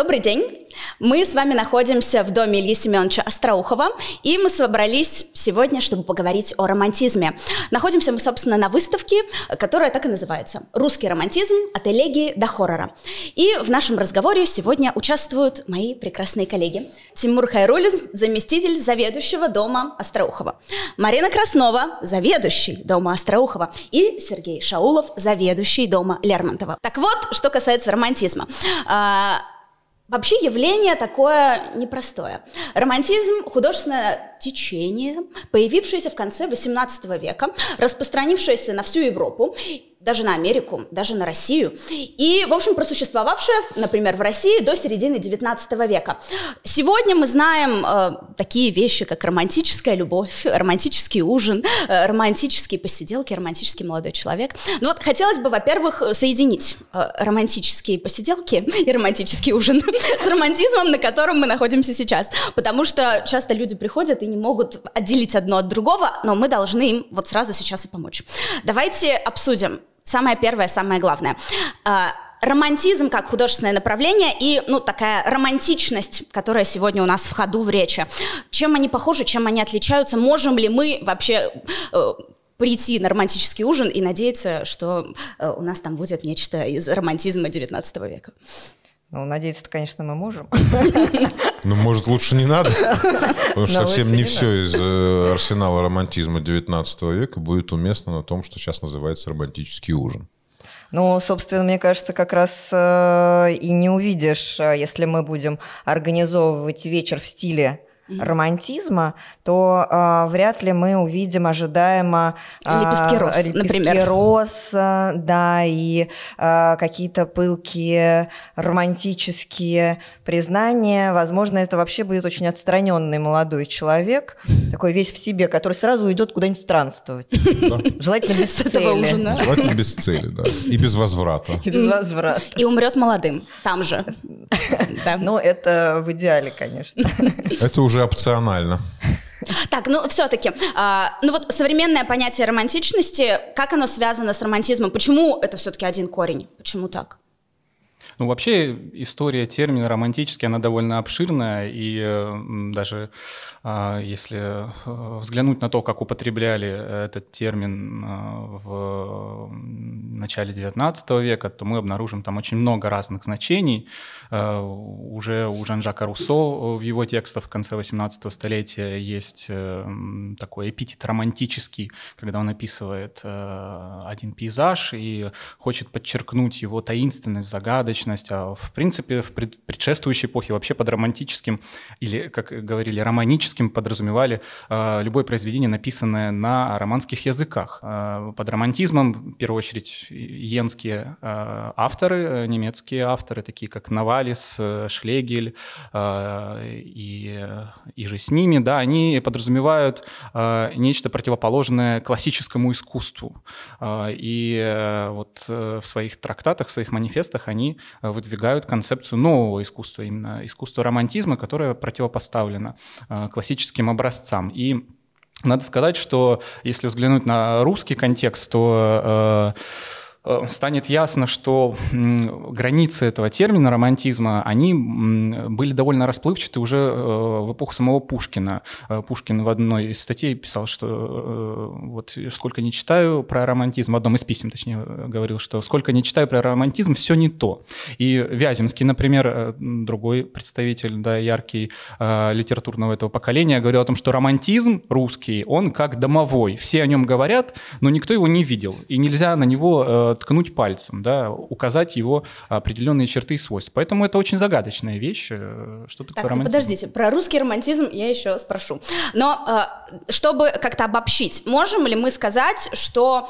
Добрый день. Мы с вами находимся в доме Ильи Семеновича Остроухова, и мы собрались сегодня, чтобы поговорить о романтизме. Находимся мы, собственно, на выставке, которая так и называется «Русский романтизм. От элегии до хоррора». И в нашем разговоре сегодня участвуют мои прекрасные коллеги. Тимур Хайрулин, заместитель заведующего дома Остроухова. Марина Краснова, заведующий дома Остроухова. И Сергей Шаулов, заведующий дома Лермонтова. Так вот, что касается романтизма. А, Вообще явление такое непростое. Романтизм – художественное течение, появившееся в конце XVIII века, распространившееся на всю Европу даже на Америку, даже на Россию. И, в общем, просуществовавшая, например, в России до середины 19 века. Сегодня мы знаем э, такие вещи, как романтическая любовь, романтический ужин, э, романтические посиделки, романтический молодой человек. Ну вот хотелось бы, во-первых, соединить э, романтические посиделки и романтический ужин с романтизмом, на котором мы находимся сейчас. Потому что часто люди приходят и не могут отделить одно от другого, но мы должны им вот сразу сейчас и помочь. Давайте обсудим, самое первое, самое главное а, романтизм как художественное направление и, ну, такая романтичность, которая сегодня у нас в ходу в речи. Чем они похожи, чем они отличаются, можем ли мы вообще э, прийти на романтический ужин и надеяться, что э, у нас там будет нечто из романтизма XIX века? Ну, надеяться конечно, мы можем. Ну, может, лучше не надо? Потому что совсем не все из э, арсенала романтизма 19 века будет уместно на том, что сейчас называется романтический ужин. Ну, собственно, мне кажется, как раз э, и не увидишь, э, если мы будем организовывать вечер в стиле mm-hmm. романтизма, то а, вряд ли мы увидим ожидаемо а, лепестки роз, например. роз да, и а, какие-то пылкие романтические признания. Возможно, это вообще будет очень отстраненный молодой человек, такой весь в себе, который сразу уйдет куда-нибудь странствовать. Желательно без цели. Желательно без цели, да. И без возврата. И без возврата. И умрет молодым там же. Ну, это в идеале, конечно. Это уже уже опционально. Так, ну все-таки, а, ну вот современное понятие романтичности, как оно связано с романтизмом? Почему это все-таки один корень? Почему так? Ну, вообще история термина романтический, она довольно обширная, и э, даже а, если э, взглянуть на то, как употребляли этот термин а, в начале XIX века, то мы обнаружим там очень много разных значений. Э, уже у Жан-Жака Руссо в его текстах в конце XVIII столетия есть такой эпитет романтический, когда он описывает один пейзаж и хочет подчеркнуть его таинственность, загадочность, античность, а в принципе в предшествующей эпохе вообще под романтическим или, как говорили, романическим подразумевали а, любое произведение, написанное на романских языках. А, под романтизмом, в первую очередь, иенские а, авторы, э, немецкие авторы, такие как Навалис, э, Шлегель и, и же с ними, да, они подразумевают нечто противоположное классическому искусству. И э, вот в своих трактатах, в своих манифестах они выдвигают концепцию нового искусства, именно искусства романтизма, которое противопоставлено э, классическим образцам. И надо сказать, что если взглянуть на русский контекст, то э, Э, станет ясно, что границы этого термина романтизма, они были довольно расплывчаты уже э, в эпоху самого Пушкина. Э, Пушкин в одной из статей писал, что вот сколько не читаю про романтизм, в одном из писем, точнее, говорил, что сколько не читаю про романтизм, все не то. И Вяземский, например, другой представитель, да, яркий литературного этого поколения, говорил о том, что романтизм русский, он как домовой. Все о нем говорят, но никто его не видел. И нельзя на него ткнуть пальцем, да, указать его определенные черты и свойства. Поэтому это очень загадочная вещь, э, что такое так, ну романтизм. Ну подождите, про русский романтизм я еще спрошу. Но э, чтобы как-то обобщить, можем ли мы сказать, что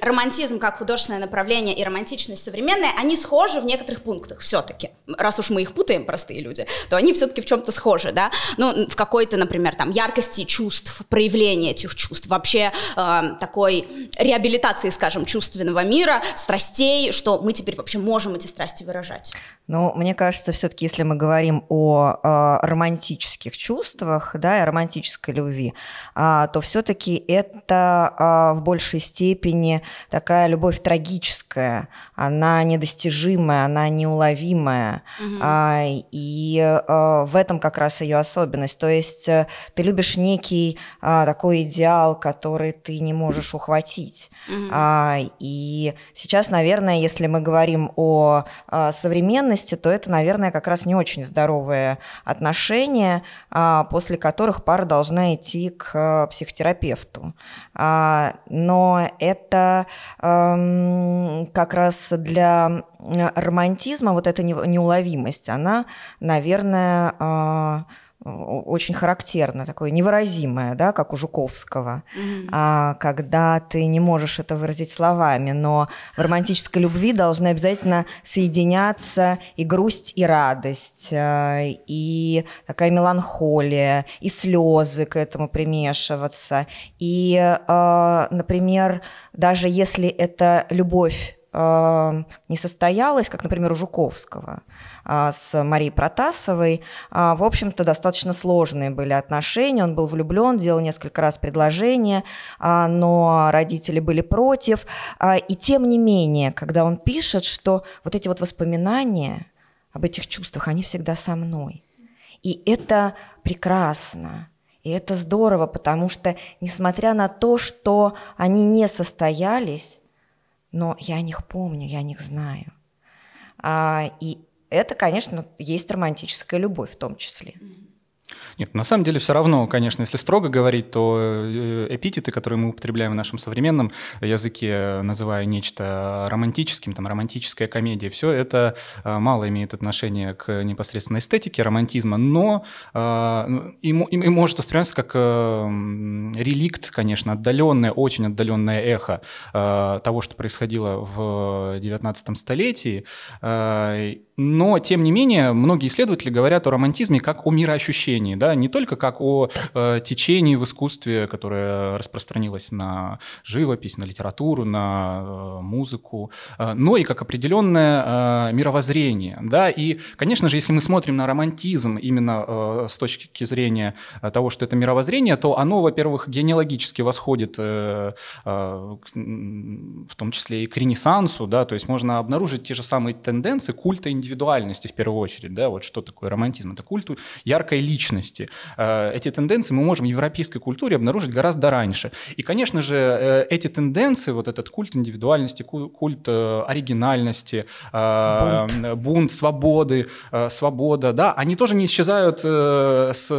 романтизм как художественное направление и романтичность современная, они схожи в некоторых пунктах все-таки? Раз уж мы их путаем, простые люди, то они все-таки в чем-то схожи, да? Ну, в какой-то, например, там, яркости чувств, проявления этих чувств, вообще э, такой реабилитации, скажем, чувственного мира, мира, страстей, что мы теперь вообще можем эти страсти выражать. Ну, мне кажется, все-таки, если мы говорим о э, романтических чувствах, да, и о романтической любви, э, то все-таки это э, в большей степени такая любовь трагическая, она недостижимая, она неуловимая, угу. э, и э, в этом как раз ее особенность. То есть э, ты любишь некий э, такой идеал, который ты не можешь ухватить. Угу. Э, и сейчас, наверное, если мы говорим о э, современной ревности, то это, наверное, как раз не очень здоровые отношения, а, после которых пара должна идти к э, психотерапевту. А, но это эм, как раз для э, романтизма вот эта неуловимость, она, наверное, а, очень характерно, такое невыразимое, да, как у Жуковского, mm-hmm. а, когда ты не можешь это выразить словами, но в романтической любви должны обязательно соединяться и грусть, и радость, э, и такая меланхолия, и слезы к этому примешиваться. И, э, например, даже если эта любовь э, не состоялась, как, например, у Жуковского, а, с Марией Протасовой, а, в общем-то, достаточно сложные были отношения. Он был влюблен, делал несколько раз предложения, а, но родители были против. И тем не менее, когда он пишет, что вот эти вот воспоминания об этих чувствах, они всегда со мной. И это прекрасно. И это здорово, потому что, несмотря на то, что они не состоялись, но я о них помню, я о них знаю. А, и это, конечно, есть романтическая любовь в том числе. Mm-hmm. Нет, на самом деле все равно, конечно, если строго говорить, то э, эпитеты, которые мы употребляем в нашем современном языке, называя нечто романтическим, там, романтическая комедия, все это э, мало имеет отношение к непосредственно эстетике романтизма, но э, ну, и, и, и может восприниматься как реликт, конечно, отдаленное, очень отдаленное эхо того, что происходило в 19 столетии. Но, тем не менее, многие исследователи говорят о романтизме как о мироощущении, да, не только как о э, течении в искусстве, которое распространилось на живопись, на литературу, на э, музыку, э, но и как определенное э, мировоззрение, да, и, конечно же, если мы смотрим на романтизм именно э, с точки зрения э, того, что это мировоззрение, то оно, во-первых, генеалогически восходит э, э, в том числе и к Ренессансу, да, то есть можно обнаружить те же самые тенденции культа индивидуальности в первую очередь, да, вот что такое романтизм, это культ яркой личности, совести. Э, эти тенденции мы можем в европейской культуре обнаружить гораздо раньше. И, конечно же, э, эти тенденции, вот этот культ индивидуальности, культ э, оригинальности, бунт, бунт свободы, свобода, да, они тоже не исчезают с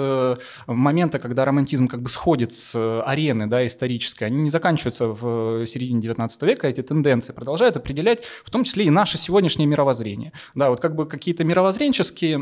момента, когда романтизм как бы сходит с арены да, исторической. Они не заканчиваются в середине 19 века, эти тенденции продолжают определять в том числе и наше сегодняшнее мировоззрение. Да, вот как бы какие-то мировоззренческие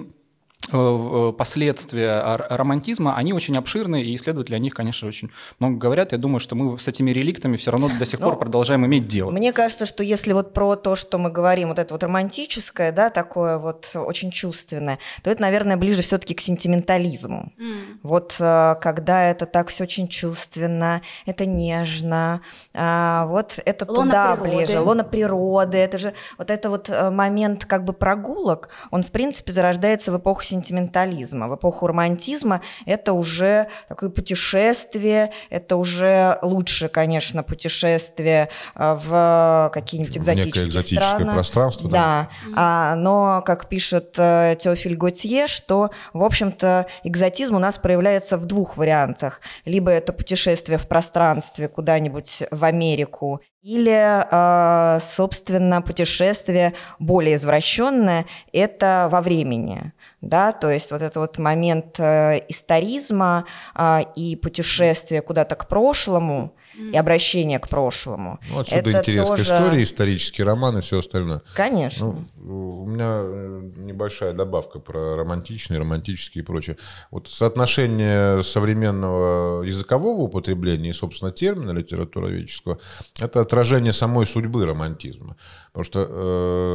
Э, э, последствия романтизма, они очень обширны, и исследователи о них, конечно, очень много говорят. Я думаю, что мы с этими реликтами все равно до сих Но ну, пор продолжаем иметь дело. Мне кажется, что если вот про то, что мы говорим, вот это вот романтическое, да, такое вот очень чувственное, то это, наверное, ближе все-таки к сентиментализму. Mm. Вот э, когда это так все очень чувственно, это нежно, а, вот это лона туда природы. ближе, лона природы, это же вот это вот момент как бы прогулок, он, в принципе, зарождается в эпоху сентиментализма, в эпоху романтизма это уже такое путешествие, это уже лучше, конечно, путешествие э, в какие-нибудь экзотические Некое экзотическое страны. пространство. Да, да. А, но, как пишет э, Теофиль Готье, что, в общем-то, экзотизм у нас проявляется в двух вариантах. Либо это путешествие в пространстве куда-нибудь в Америку или, э, собственно, путешествие более извращенное – это во времени да, то есть вот этот вот момент э, историзма а, и путешествия куда-то к прошлому, и обращение к прошлому. Ну, отсюда это интерес тоже... к истории, исторические романы и все остальное. Конечно. Ну, у меня э, небольшая добавка про романтичный, романтические и прочее. Вот соотношение современного языкового употребления и, собственно, термина литературоведческого – это отражение самой судьбы романтизма. Потому что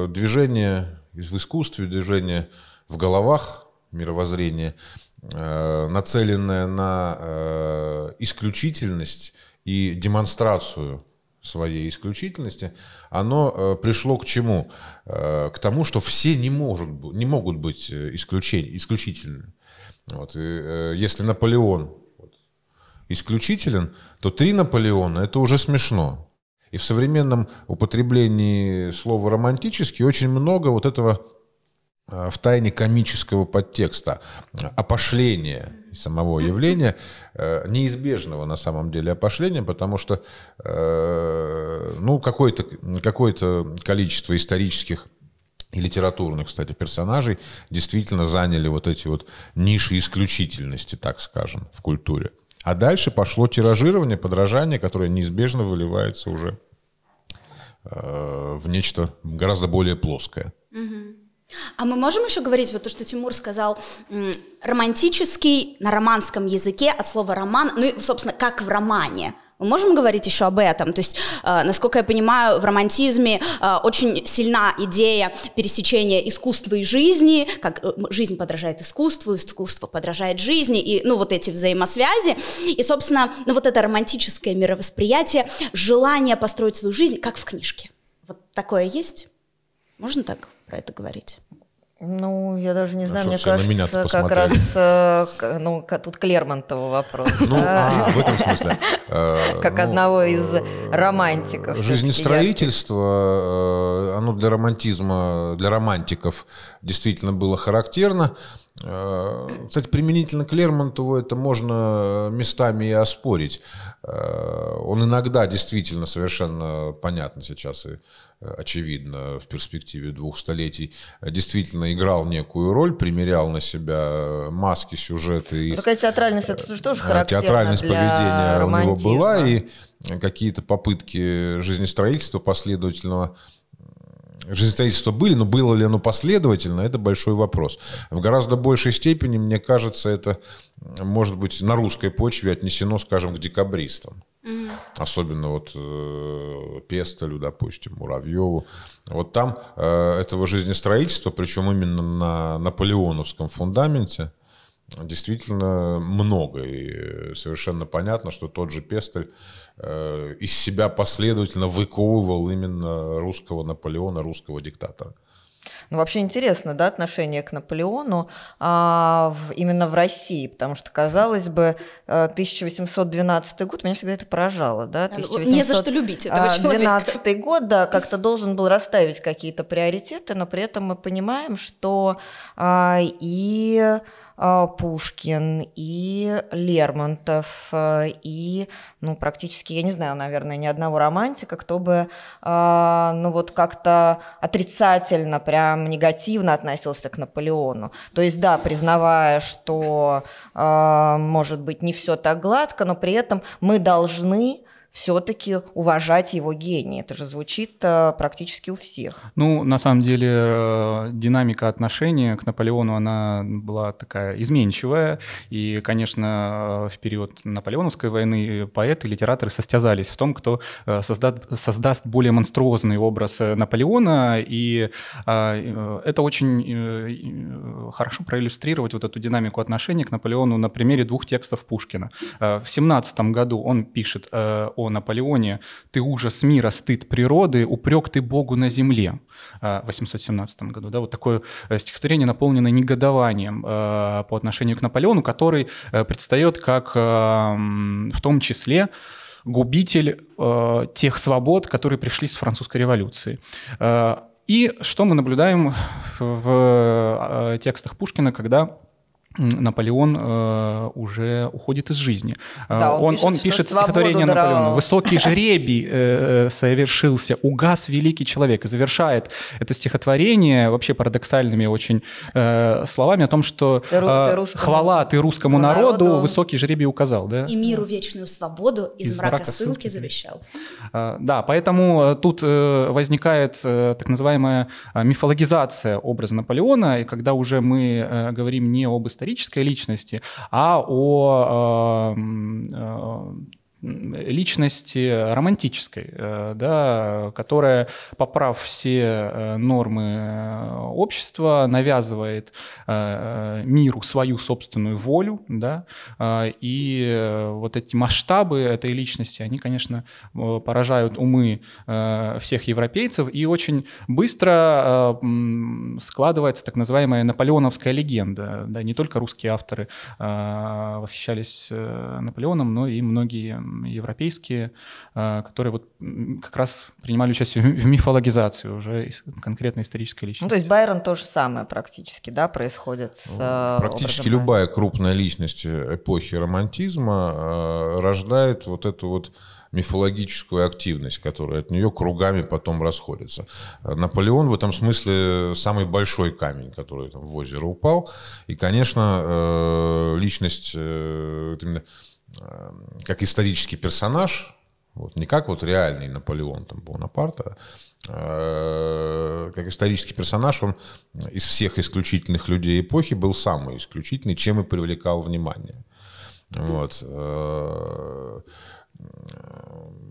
э, движение в искусстве, движение в головах мировоззрение, э, нацеленное на э, исключительность и демонстрацию своей исключительности, оно э, пришло к чему? К тому, что все не, может, не могут быть исключения, исключительны. Вот. И, если Наполеон исключителен, то три Наполеона – это уже смешно. И в современном употреблении слова «романтический» очень много вот этого Э, в тайне комического подтекста, опошления самого явления, э, неизбежного на самом деле опошления, потому что э, ну, какое-то какое количество исторических и литературных, кстати, персонажей действительно заняли вот эти вот ниши исключительности, так скажем, в культуре. А дальше пошло тиражирование, подражание, которое неизбежно выливается уже в нечто гораздо более плоское. Угу. А мы можем еще говорить, вот то, что Тимур сказал, романтический на романском языке от слова роман, ну и, собственно, как в романе. Мы можем говорить еще об этом? То есть, э, насколько я понимаю, в романтизме э, очень сильна идея пересечения искусства и жизни, как э, жизнь подражает искусству, искусство подражает жизни, и, ну, вот эти взаимосвязи. И, собственно, ну, вот это романтическое мировосприятие, желание построить свою жизнь, как в книжке. Вот такое есть? Можно так? про это говорить? Ну, я даже не ну, знаю, ну, мне кажется, меня как посмотрели. раз, э, ну, тут Клермонтова вопрос. Ну, а, в этом смысле. Как э, ну, одного из э, романтиков. Жизнестроительство, э, оно для романтизма, для романтиков действительно было характерно. Э, кстати, применительно к Лермонтову это можно э, местами и оспорить. Э, он иногда действительно совершенно понятно сейчас и очевидно в перспективе двух столетий действительно играл некую роль, примерял на себя маски, сюжеты. Их, ну, Такая театральность это тоже характерно Театральность для поведения романтизма. у него была и какие-то попытки жизнестроительства последовательного Жизнестроительства были, но было ли оно последовательно, это большой вопрос. В гораздо большей степени, мне кажется, это может быть на русской почве отнесено, скажем, к декабристам. Mm. Особенно вот э, Пестолю, допустим, Муравьеву. Вот там э, этого жизнестроительства, причем именно на наполеоновском фундаменте, действительно много. И э, совершенно понятно, что тот же Пестель Э, из себя последовательно выковывал именно русского Наполеона, русского диктатора. Ну, вообще интересно, да, отношение к Наполеону а, в, именно в России, потому что, казалось бы, 1812 э, год, меня всегда это поражало, да, 1812 э, Не за что любить а, этого человека. год, да, как-то должен был расставить какие-то приоритеты, но при этом мы понимаем, что а, и а, Пушкин, и Лермонтов, а, и, ну, практически, я не знаю, наверное, ни одного романтика, кто бы, а, ну, вот как-то отрицательно, прям негативно относился к Наполеону. То есть, да, признавая, что, может быть, не все так гладко, но при этом мы должны все-таки уважать его гений. Это же звучит э, практически у всех. Ну, на самом деле, э, динамика отношения к Наполеону, она была такая изменчивая. И, конечно, э, в период Наполеоновской войны поэты и литераторы состязались в том, кто создаст, создаст более монструозный образ Наполеона. И это очень хорошо проиллюстрировать вот эту динамику отношений к Наполеону на примере двух текстов Пушкина. В 17 году он пишет о Наполеоне «Ты ужас мира, стыд природы, упрек ты Богу на земле» а, в 817 году. Да, вот такое э, стихотворение, наполненное негодованием э, по отношению к Наполеону, который э, предстает как в том числе губитель тех свобод, которые пришли с французской революции. и что мы наблюдаем в текстах Пушкина, когда Наполеон э, уже уходит из жизни. Э, да, он, он пишет, он пишет стихотворение даровал. Наполеону. «Высокий жребий э, э, совершился, угас великий человек». И завершает это стихотворение вообще парадоксальными очень э, словами о том, что э, хвала ты русскому народу, народу, высокий жребий указал. Да? И миру вечную свободу из, из мрака, ссылки, завещал. Э, да, поэтому тут возникает так называемая мифологизация образа Наполеона, и когда уже мы говорим не об истории, исторической личности, а о э, э, личности романтической, э, да, которая, поправ все э, нормы э, общества, навязывает миру свою собственную волю, да, и вот эти масштабы этой личности, они, конечно, поражают умы всех европейцев, и очень быстро складывается так называемая наполеоновская легенда, да, не только русские авторы восхищались Наполеоном, но и многие европейские, а, которые вот как раз принимали участие в мифологизации уже конкретной исторической личности. Ну, то есть Байрон то же самое практически, да, происходит с а, Практически любая крупная личность э, эпохи романтизма а, рождает вот эту вот мифологическую активность, которая от нее кругами потом расходится. Наполеон в этом смысле самый большой камень, который там в озеро упал. И, конечно, э, личность э, как исторический персонаж, вот, не как вот реальный Наполеон там, Бонапарта, а, как исторический персонаж, он из всех исключительных людей эпохи был самый исключительный, чем и привлекал внимание. Вот. Э,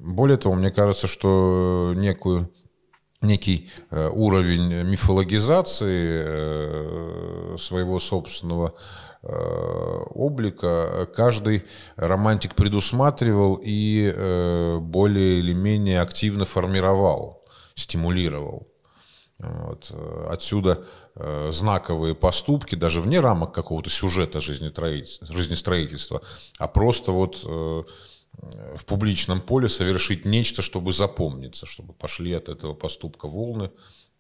более того, мне кажется, что некую некий э, уровень мифологизации э, своего собственного Э, облика каждый романтик предусматривал и э, более или менее активно формировал, стимулировал. Вот. Э, отсюда знаковые поступки, даже вне рамок какого-то сюжета жизнестроительства, а просто вот в публичном поле совершить нечто, чтобы запомниться, чтобы пошли от этого поступка волны,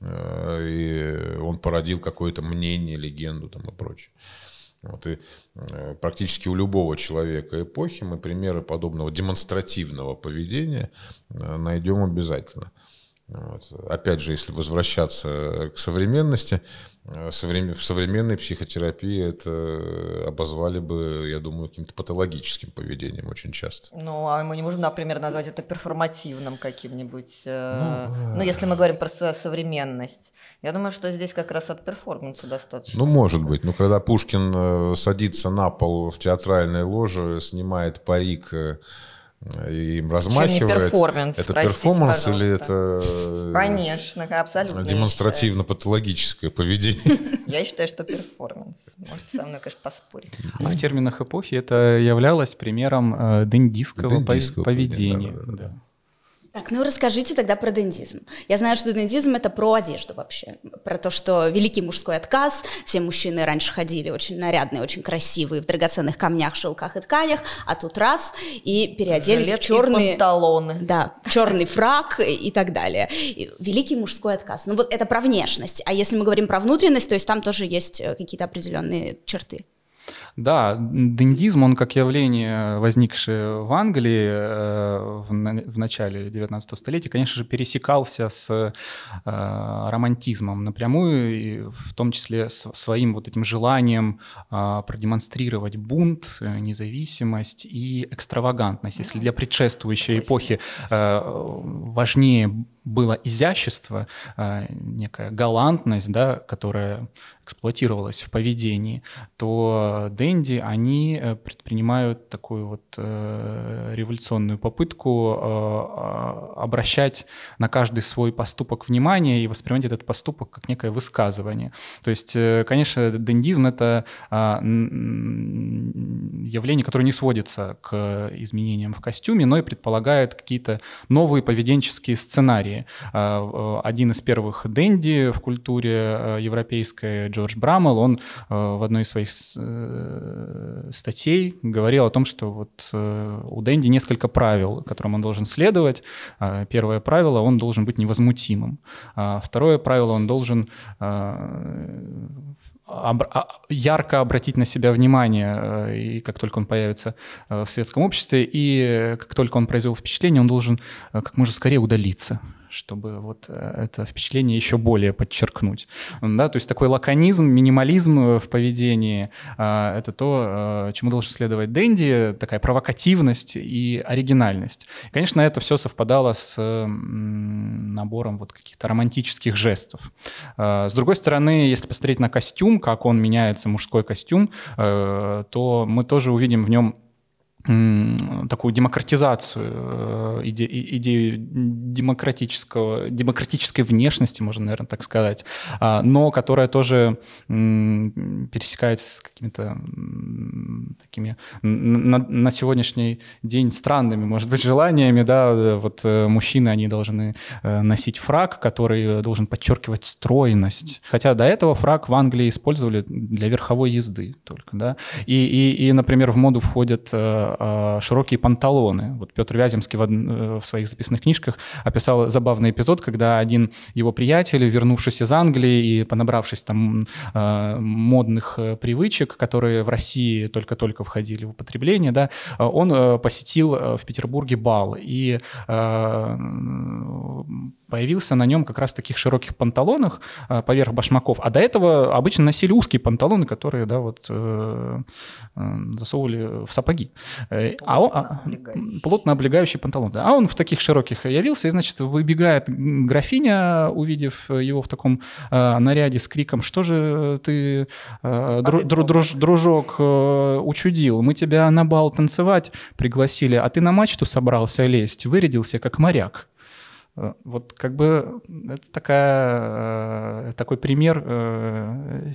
и он породил какое-то мнение, легенду там и прочее. Вот, и э, практически у любого человека эпохи мы примеры подобного демонстративного поведения э, найдем обязательно. Вот. Опять же, если возвращаться э, к современности, Э, в современной психотерапии это обозвали бы, я думаю, каким-то патологическим поведением очень часто. Ну, а мы не можем, например, назвать это перформативным каким-нибудь. Э, ну, ну если мы э. говорим про современность. Я думаю, что здесь как раз от перформанса достаточно. Ну, может быть. Но ну, когда Пушкин садится на пол в театральной ложе, снимает парик им размахивает. Не перформанс, это простите, перформанс пожалуйста. или это... Э, конечно, абсолютно. Демонстративно-патологическое поведение. Я считаю, что перформанс. Можете со мной, конечно, поспорить. А В терминах эпохи это являлось примером э, дендистского поведения. Так, ну расскажите тогда про дендизм. Я знаю, что дендизм это про одежду вообще, про то, что великий мужской отказ, все мужчины раньше ходили очень нарядные, очень красивые, в драгоценных камнях, шелках и тканях, а тут раз и переоделись Жилет в черные панталоны. Да, черный фрак и так далее. Великий мужской отказ. Ну вот это про внешность. А если мы говорим про внутренность, то есть там тоже есть э, какие-то определенные черты. Да, дендизм, он как явление, возникшее в Англии э, в, начале 19 столетия, конечно же, пересекался с э, романтизмом напрямую, и в том числе с своим вот этим желанием э, продемонстрировать бунт, независимость и экстравагантность. Если для предшествующей эпохи важнее было изящество, а, некая галантность, да, которая эксплуатировалась в поведении, то Дэнди, они э, предпринимают такую вот э, революционную попытку э, а, обращать на каждый свой поступок внимание и воспринимать этот поступок как некое высказывание. То есть, конечно, дэндизм а, это явление, которое не сводится к изменениям в костюме, но и предполагает какие-то новые поведенческие сценарии. Швейцарии. А, э, один из первых денди в культуре э, европейской, Джордж Брамел, он э, в одной из своих статей говорил о том, что вот у денди несколько правил, которым он должен следовать. А, первое правило — он должен быть невозмутимым. А, второе правило — он должен ярко обратить на себя внимание, и как только он появится в светском обществе, и как только он произвел впечатление, он должен как можно скорее удалиться, чтобы вот э, это впечатление еще более подчеркнуть. Да, то есть такой лаконизм, минимализм э, в поведении э, — это то, чему должен следовать Дэнди, такая провокативность и оригинальность. И, конечно, это все совпадало с набором вот каких-то романтических жестов. С другой стороны, если посмотреть на костюм, как он меняется, мужской костюм, то мы тоже увидим в нем такую демократизацию, э, иде, идею демократического, демократической внешности, можно, наверное, так сказать, а, но которая тоже пересекается с какими-то такими на, на сегодняшний день странными, может быть, желаниями, да, э, вот э, мужчины, они должны носить фраг, который должен подчеркивать стройность, хотя до этого фраг в Англии использовали для верховой езды только, да, и, и, и например, в моду входят Э, широкие панталоны. Вот Петр Вяземский в, э, в своих записных книжках описал забавный эпизод, когда один его приятель, вернувшись из Англии и понабравшись там э, модных привычек, которые в России только-только входили в употребление, да, он посетил в Петербурге бал и появился на нем как раз в таких широких панталонах э, поверх башмаков. А до этого обычно носили узкие панталоны, которые, да, вот э, э засовывали в сапоги. Э, а плотно а он, облегающий. Плотно облегающий панталон. Да. А он в таких широких явился, и, значит, выбегает графиня, увидев его в таком э, наряде с криком, что же ты, э, а дру, дру, друж, дружок, э, учудил? Мы тебя на бал танцевать пригласили, а ты на мачту собрался лезть, вырядился как моряк. Э, вот как бы это такая, э, такой пример э,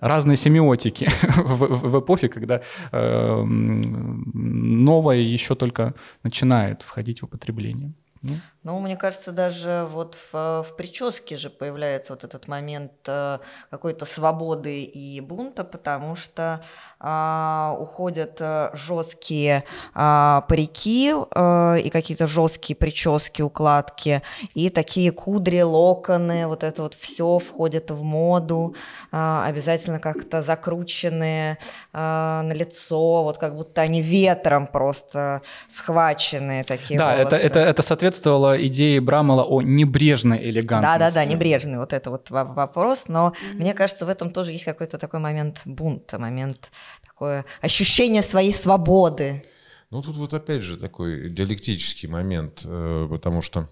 разной семиотики в, в эпохе, когда новое еще только начинает входить в употребление. Ну. Ну, мне кажется, даже вот в, э, в прическе же появляется вот этот момент э, какой-то свободы и бунта, потому что а, уходят э, жесткие а, парики а, и какие-то жесткие прически, укладки, и такие кудри, локоны, вот это вот все входит в моду, а, обязательно как-то закрученные а, на лицо, вот как будто они ветром просто схваченные такие. Да, волосы. это это это соответствовало идеи Брамала о небрежной элегантности. Да-да-да, небрежный вот это вот вопрос, но mm-hmm. мне кажется, в этом тоже есть какой-то такой момент бунта, момент такое ощущение своей свободы. Ну тут вот опять же такой диалектический момент, э, потому что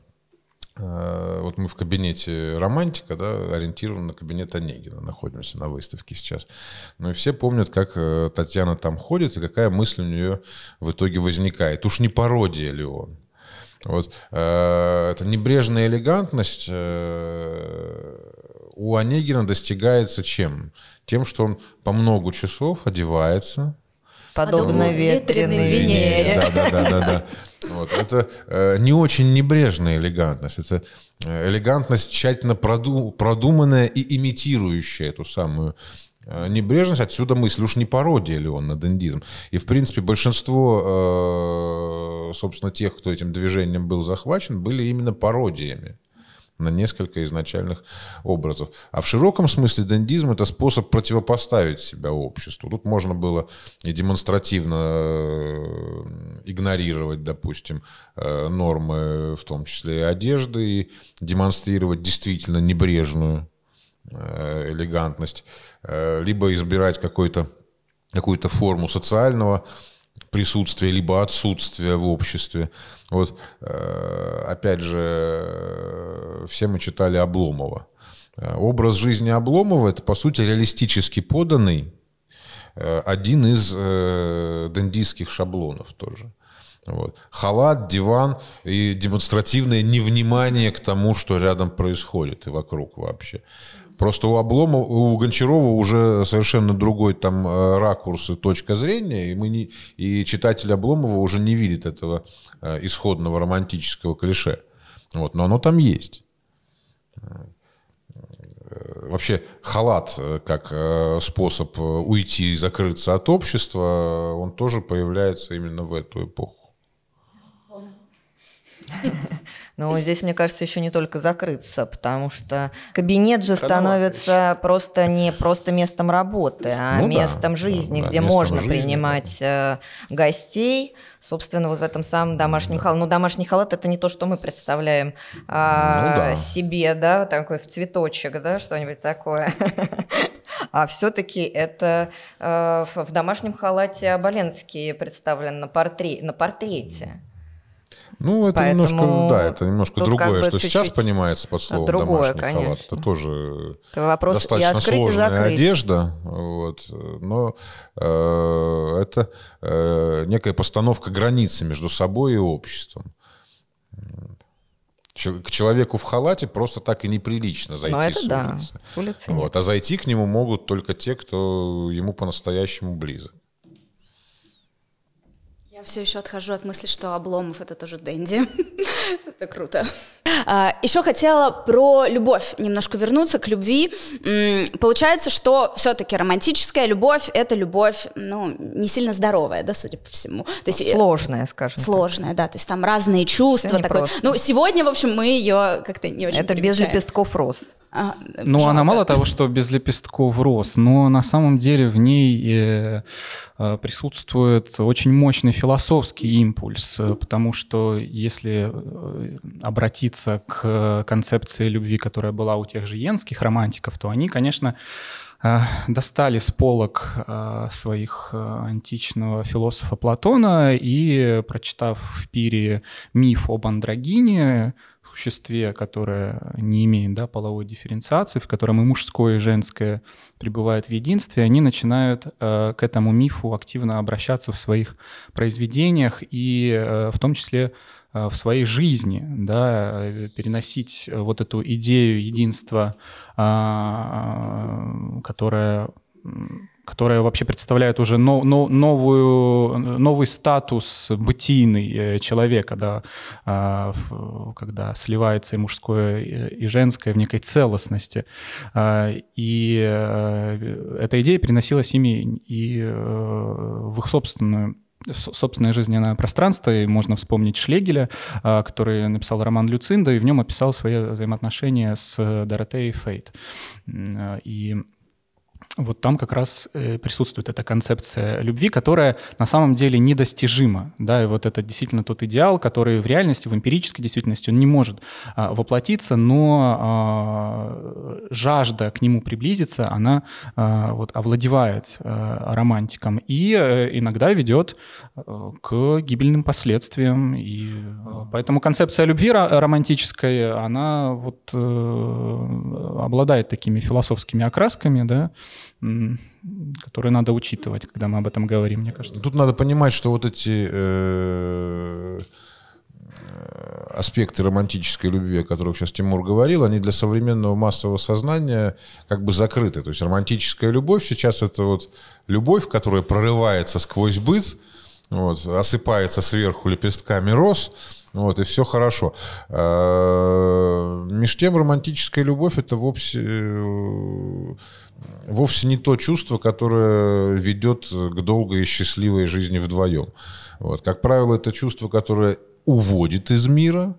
э, вот мы в кабинете романтика, да, ориентирован на кабинет Онегина, находимся на выставке сейчас. Ну и все помнят, как э, Татьяна там ходит и какая мысль у нее в итоге возникает. Уж не пародия ли он? Вот. Э, это небрежная элегантность э, у Онегина достигается чем? Тем, что он по много часов одевается. Подобно вот, ветреной Венере. Да, да, да, да. да. Вот. Это э, не очень небрежная элегантность. Это э, элегантность, тщательно продуманная и имитирующая эту самую Э, небрежность, отсюда мысль, уж не пародия ли он на дендизм. И, в принципе, большинство, э, собственно, тех, кто этим движением был захвачен, были именно пародиями на несколько изначальных образов. А в широком смысле дендизм – это способ противопоставить себя обществу. Тут можно было и демонстративно э, игнорировать, допустим, нормы, в том числе и одежды, и демонстрировать действительно небрежную элегантность Э, либо избирать какую то какую-то форму социального присутствия, либо отсутствия в обществе. Вот, э, опять же, э, все мы читали Обломова. Образ жизни Обломова – это, по сути, реалистически поданный один из дендийских шаблонов тоже. Вот. Халат, диван и демонстративное невнимание к тому, что рядом происходит и вокруг вообще. Просто у Обломова, у Гончарова уже совершенно другой там э, ракурс и точка зрения, и, мы не, и читатель Обломова уже не видит этого э, исходного романтического клише. Вот, но оно там есть. Э, вообще халат как способ уйти и закрыться от общества, он тоже появляется именно в эту эпоху. Но ну, здесь, мне кажется, еще не только закрыться, потому что кабинет же становится просто не просто местом работы, а ну, местом да, жизни, да, где местом можно жизни, принимать да. Э, гостей. Собственно, вот в этом самом домашнем халате. Ну, домашний халат это не то, что мы представляем а, ну, да. себе, да, такой в цветочек, да, что-нибудь такое. А все-таки это э, в домашнем халате Аболенский представлен на портрете. Ну, это Поэтому немножко, да, это немножко другое, как бы что сейчас понимается под словом другое, домашний конечно. халат. Это тоже это вопрос достаточно и сложная и одежда, вот, но э, это э, некая постановка границы между собой и обществом. К человеку в халате просто так и неприлично зайти Но ну, это с улицы. Да, с улицы вот. А зайти к нему могут только те, кто ему по-настоящему близок все еще отхожу от мысли, что Обломов это тоже Дэнди. это круто. А, еще хотела про любовь немножко вернуться к любви. М-м, получается, что все-таки романтическая любовь это любовь, ну, не сильно здоровая, да, судя по всему. То есть, э, сложная, скажем. Сложная, так. да. То есть там разные чувства. Такой. Ну, сегодня, в общем, мы ее как-то не очень. Это примечаем. без лепестков роз. А, ну, она мало того, что без лепестков рос, но на самом деле в ней э, э, присутствует очень мощный философский импульс, э, потому что если обратиться к концепции любви, которая была у тех же енских романтиков, то они, конечно, достали с полок своих античного философа Платона и, прочитав в Пире миф об Андрогине, существе, которое не имеет да, половой дифференциации, в котором и мужское, и женское пребывает в единстве, они начинают э, к этому мифу активно обращаться в своих произведениях и э, в том числе э, в своей жизни, да, э, переносить вот эту идею единства, а, которая которые вообще представляют уже но, но, новую, новый статус бытийный э, человека, да, а, когда сливается и мужское, и женское в некой целостности. А, и э, эта идея переносилась ими и э, в их собственную собственное жизненное пространство, и можно вспомнить Шлегеля, а, который написал роман «Люцинда», и в нем описал свои взаимоотношения с Доротеей Фейт. И вот там как раз э, присутствует эта концепция любви, которая на самом деле недостижима. Да, и вот это действительно тот идеал, который в реальности, в эмпирической действительности, он не может а, воплотиться, но а, жажда к нему приблизиться, она а, вот овладевает романтиком и э, иногда ведет э, к гибельным последствиям. И поэтому концепция любви романтической, она вот обладает такими философскими окрасками, да, которые надо учитывать, когда мы об этом говорим, мне кажется. Тут надо понимать, что вот эти э, э, аспекты романтической любви, о которых сейчас Тимур говорил, они для современного массового сознания как бы закрыты. То есть романтическая любовь сейчас это вот любовь, которая прорывается сквозь быт, вот, осыпается сверху лепестками роз, ну вот, и все хорошо. Э, меж тем, романтическая любовь – это вовсе э, вовсе не то чувство, которое ведет к долгой и счастливой жизни вдвоем. Вот. Как правило, это чувство, которое уводит из мира,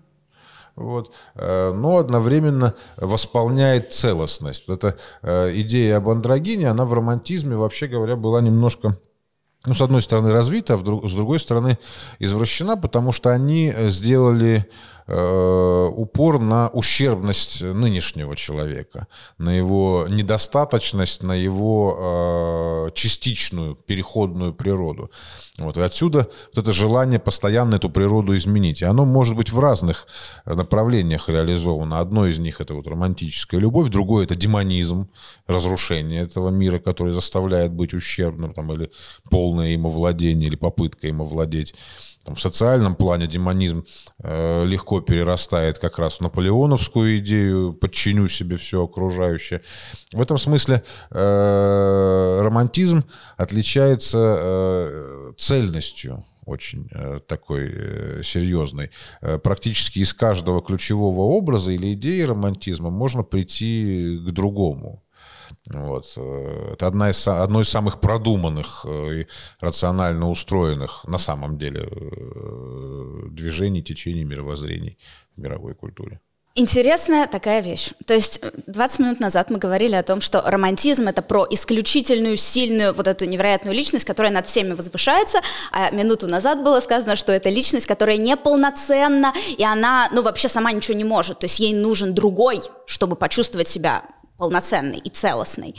вот, э, но одновременно восполняет целостность. Вот эта идея об андрогине, она в романтизме, вообще говоря, была немножко ну, с одной стороны, развита, а с другой стороны, извращена, потому что они э, сделали э, упор на ущербность нынешнего человека, на его недостаточность, на его э, частичную переходную природу. Вот. И отсюда вот это желание постоянно эту природу изменить. И оно может быть в разных э, направлениях реализовано. Одно из них – это вот романтическая любовь, другое – это демонизм, разрушение этого мира, который заставляет быть ущербным там, или полным полное им овладение или попытка им овладеть. Там, в социальном плане демонизм э, легко перерастает как раз в наполеоновскую идею «подчиню себе все окружающее». В этом смысле э, романтизм отличается э, цельностью очень э, такой э, серьезной. Э, практически из каждого ключевого образа или идеи романтизма можно прийти к другому. Вот. Э, это одна из, одно из самых продуманных э, и рационально устроенных на самом деле э, движений, течений, мировоззрений в мировой культуре. Интересная такая вещь. То есть 20 минут назад мы говорили о том, что романтизм — это про исключительную, сильную, вот эту невероятную личность, которая над всеми возвышается, а минуту назад было сказано, что это личность, которая неполноценна, и она, ну, вообще сама ничего не может, то есть ей нужен другой, чтобы почувствовать себя полноценный и целостный,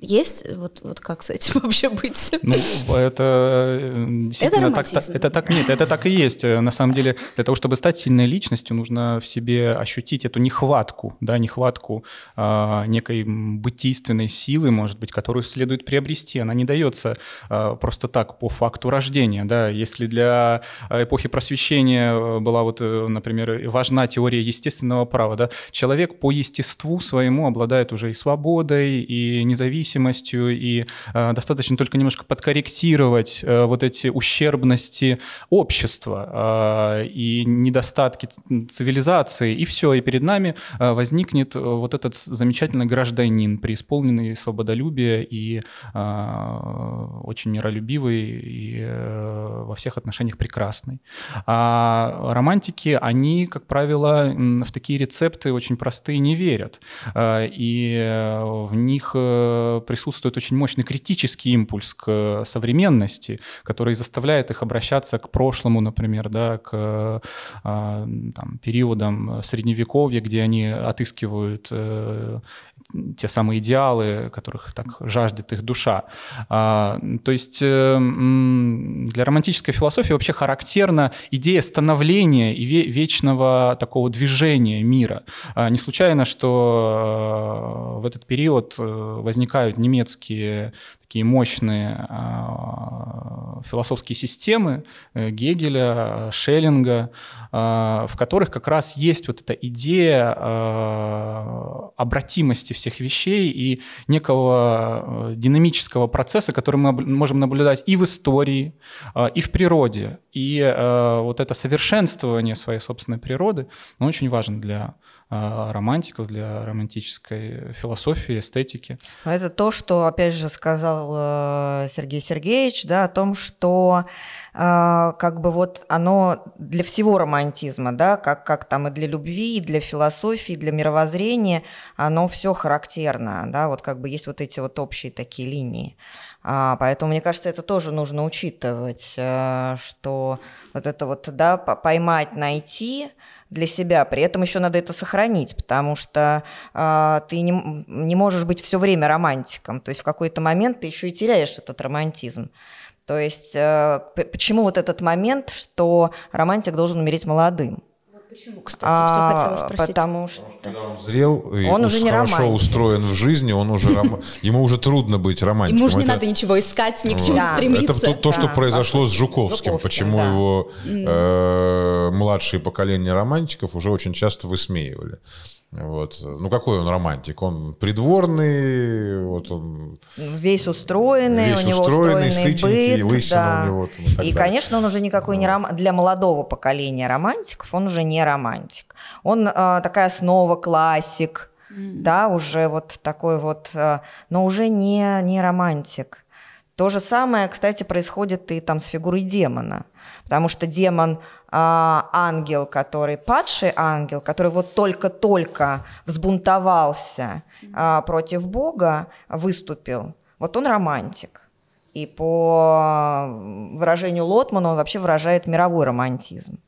есть вот, вот как с этим вообще быть? Ну, это э, действительно это романтизм. так, это так нет, это так и есть. Э, на самом деле, для того, чтобы стать сильной личностью, нужно в себе ощутить эту нехватку, да, нехватку э, некой бытийственной силы, может быть, которую следует приобрести. Она не дается э, просто так по факту рождения, да. Если для эпохи просвещения э, была вот, например, важна теория естественного права, да, человек по естеству своему обладает уже и свободой, и независимостью зависимостью, и э, достаточно только немножко подкорректировать э, вот эти ущербности общества э, и недостатки цивилизации, и все, и перед нами э, возникнет э, вот этот замечательный гражданин, преисполненный свободолюбия и э, очень миролюбивый и э, во всех отношениях прекрасный. А романтики, они, как правило, в такие рецепты очень простые не верят, э, и э, в них присутствует очень мощный критический импульс к э, современности, который заставляет их обращаться к прошлому, например, да, к а, там, периодам э, средневековья, где они отыскивают э, те самые идеалы, которых так жаждет их душа. А, то есть э, для романтической философии вообще характерна идея становления и вечного такого движения мира. А, не случайно, что э, в этот период э, возникают немецкие такие мощные а, философские системы э, Гегеля, Шеллинга, а, в которых как раз есть вот эта идея а, обратимости всех вещей и некого э, динамического процесса, который мы можем наблюдать и в истории, и в природе. И э, вот это совершенствование своей собственной природы, он очень важен для а, романтиков, для романтической философии, эстетики. А это то, что, опять же, сказал э, Сергей Сергеевич, да, о том, что а, как бы вот оно для всего романтизма, да, как, как там и для любви, и для философии, и для мировоззрения, оно все характерно, да, вот как бы есть вот эти вот общие такие линии. Поэтому, мне кажется, это тоже нужно учитывать, э, что вот это вот, да, поймать, найти – для себя. При этом еще надо это сохранить, потому что э, ты не, не можешь быть все время романтиком. То есть в какой-то момент ты еще и теряешь этот романтизм. То есть э, почему вот этот момент, что романтик должен умереть молодым? Почему, кстати, а, хотела спросить? Потому что... Когда он зрел и он уже не хорошо романтик. устроен в жизни, он уже ром... ему уже трудно быть романтиком. Ему уже не это... надо ничего искать, ни к чему да. стремиться. Это то, то что да. произошло с Жуковским, Жуковским почему да. его э, младшие поколения романтиков уже очень часто высмеивали. Вот. Ну, какой он романтик? Он придворный, вот он... Весь устроенный, весь у него устроенный, сытенький, быт, лысина да. у него. Там, и, и конечно, он уже никакой да. не романтик. Для молодого поколения романтиков он уже не романтик. Он э, такая основа, классик, mm. да, уже вот такой вот, э, но уже не, не романтик. То же самое, кстати, происходит и там с фигурой демона. Потому что демон а, ангел, который падший ангел, который вот только-только взбунтовался а, против Бога, выступил, вот он романтик. И по выражению Лотмана он вообще выражает мировой романтизм.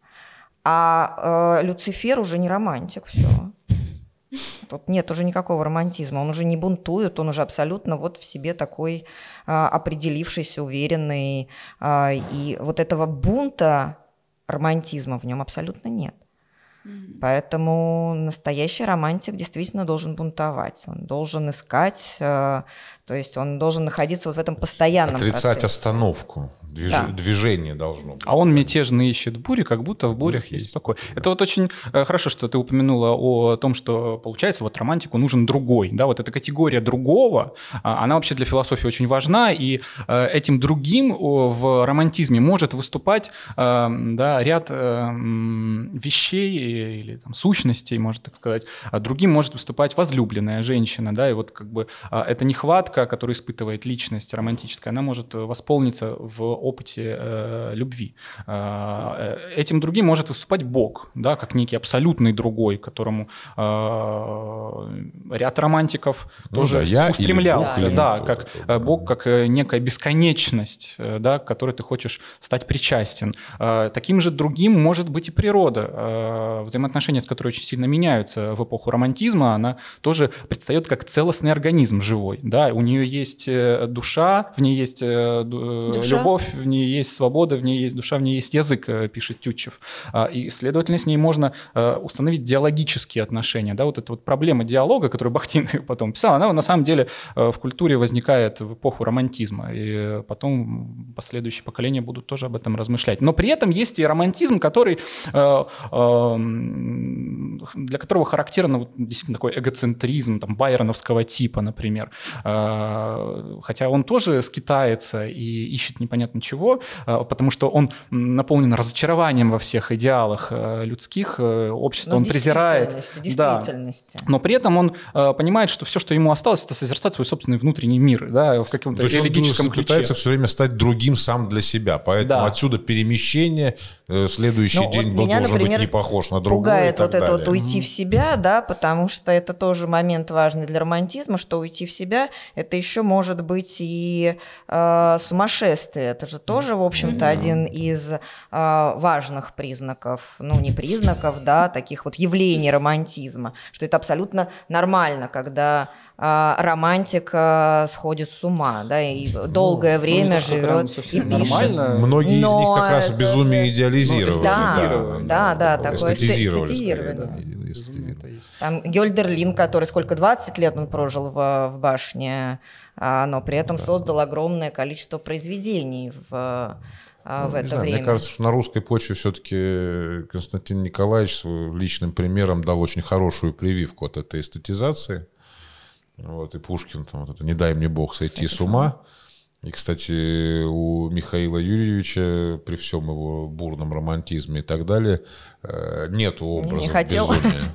А э, Люцифер уже не романтик, все. Тут нет уже никакого романтизма. Он уже не бунтует, он уже абсолютно вот в себе такой э, определившийся, уверенный. Э, и вот этого бунта романтизма в нем абсолютно нет. Mm-hmm. Поэтому настоящий романтик действительно должен бунтовать, он должен искать, э, то есть он должен находиться вот в этом постоянном Отрицать процессе. остановку. Движ... Да. Движение должно быть. А он мятежно ищет бури, как будто в бурях ну, есть, есть покой. Да. Это вот очень э, хорошо, что ты упомянула о том, что получается, вот романтику нужен другой. Да, вот эта категория другого, а, она вообще для философии очень важна, и э, этим другим в романтизме может выступать э, да, ряд вещей или там, сущностей, может так сказать. А другим может выступать возлюбленная женщина, да, и вот как бы а, эта нехватка, которую испытывает личность романтическая, она может восполниться в опыте э, любви. А, э, этим другим может выступать Бог, да, как некий абсолютный другой, которому э, ряд романтиков ну тоже да, устремлялся, Бог, да, как такой. Э, Бог, как э, некая бесконечность, э, да, к которой ты хочешь стать причастен. Э, таким же другим может быть и природа, э, взаимоотношения с которой очень сильно меняются в эпоху романтизма, она тоже предстает как целостный организм живой, да, у нее есть душа, в ней есть душа. любовь, любовь, в ней есть свобода, в ней есть душа, в ней есть язык, э, пишет Тютчев. А, и, следовательно, с ней можно э, установить диалогические отношения. Да, вот эта вот проблема диалога, которую Бахтин потом писал, она на самом деле э, в культуре возникает в эпоху романтизма. И потом последующие поколения будут тоже об этом размышлять. Но при этом есть и романтизм, который, эм, для которого характерно вот, действительно такой эгоцентризм, там, байроновского типа, например. Хотя он тоже скитается и ищет непонятно ничего, а, потому что он наполнен разочарованием во всех идеалах э, людских, э, общества, он презирает. Да. Но при этом он э, понимает, что все, что ему осталось, это созерцать свой собственный внутренний мир, да, в каком-то религическом он ключе. пытается все время стать другим сам для себя, поэтому да. отсюда перемещение, следующий но ну, день вот был меня, должен например, быть не похож на другой. Пугает вот далее. это вот уйти в себя, да, потому что это тоже момент важный для романтизма, что уйти в себя, это еще может быть и э, сумасшествие, это же тоже, в общем-то, mm-hmm. один из э, важных признаков, ну не признаков, да, таких вот явлений романтизма, что это абсолютно нормально, когда а, романтик а, сходит с ума, да, и ну, долгое ну, время ну, живет и пишет. Нормально. Многие Но... из них как раз безумие ну, идеализировали. Да, да, да, такое эстетизировали. эстетизировали. Там Гёльдерлин, который сколько, 20 лет он прожил в, в башне, а, но при этом да. создал огромное количество произведений в ну, в это знаю, время. Мне кажется, что на русской почве все-таки Константин Николаевич личным примером дал очень хорошую прививку от этой эстетизации. Вот, и Пушкин, там, вот это «Не дай мне Бог сойти с ума». И, кстати, у Михаила Юрьевича, при всем его бурном романтизме и так далее, э, нет образа не безумия.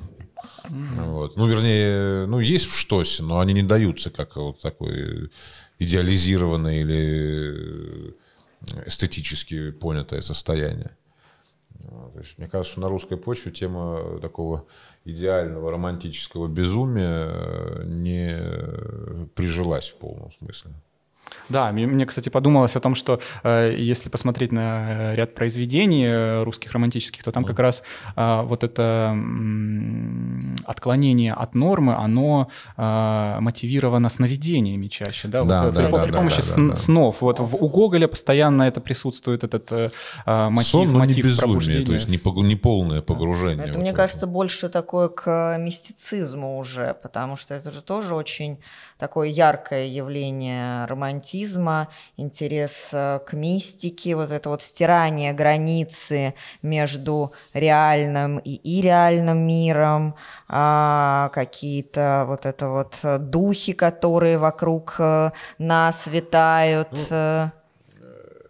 Вот. Ну, вернее, ну, есть в Штосе, но они не даются как вот такой идеализированное или эстетически понятое состояние. мне кажется, на русской почве тема такого идеального романтического безумия э, не э, прижилась в полном смысле. Да, мне, кстати, подумалось о том, что э, если посмотреть на э, ряд произведений э, русских романтических, то там mm. как раз э, вот это м, отклонение от нормы, оно э, мотивировано сновидениями чаще, да, да, вот, э, да, при, да при помощи да, да, сн, да. снов. Вот в, у Гоголя постоянно это присутствует этот э, мотив, Сон, но мотив не безумие, то есть не, погу, не полное погружение. Это, вот мне это. кажется, больше такое к мистицизму уже, потому что это же тоже очень такое яркое явление романтики романтизма, интерес э, к мистике, вот это вот стирание границы между реальным и ирреальным миром, а, какие-то вот это вот э, духи, которые вокруг э, нас витают. Ну,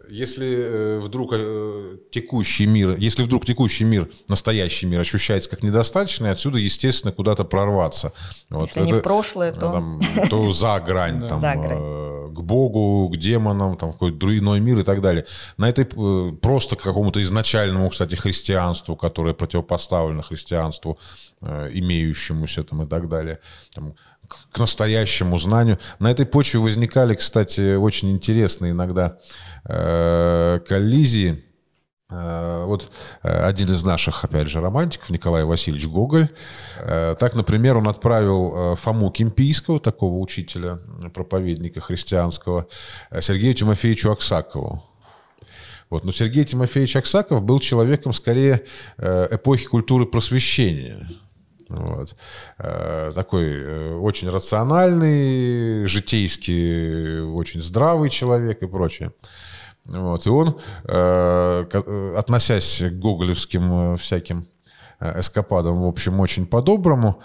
если э, вдруг э, текущий мир, если вдруг текущий мир, настоящий мир ощущается как недостаточный, отсюда, естественно, куда-то прорваться. Вот если это, не в прошлое, то... Там, то за грань, там, за э, грань. к Богу, к демонам, там, в какой-то иной мир и так далее. На этой просто к какому-то изначальному, кстати, христианству, которое противопоставлено христианству, имеющемуся там и так далее. Там, к настоящему знанию. На этой почве возникали, кстати, очень интересные иногда э, Э, коллизии. Э, вот э, один из наших, опять же, романтиков, Николай Васильевич Гоголь. Так, например, он отправил Фому Кимпийского, такого учителя, проповедника христианского, Сергею Тимофеевичу Аксакову. Вот. Но Сергей Тимофеевич Аксаков был человеком скорее эпохи культуры просвещения. Вот. Такой очень рациональный, житейский, очень здравый человек и прочее. Вот. И он, э, э, относясь к гоголевским э, всяким эскападом, в общем, очень по-доброму.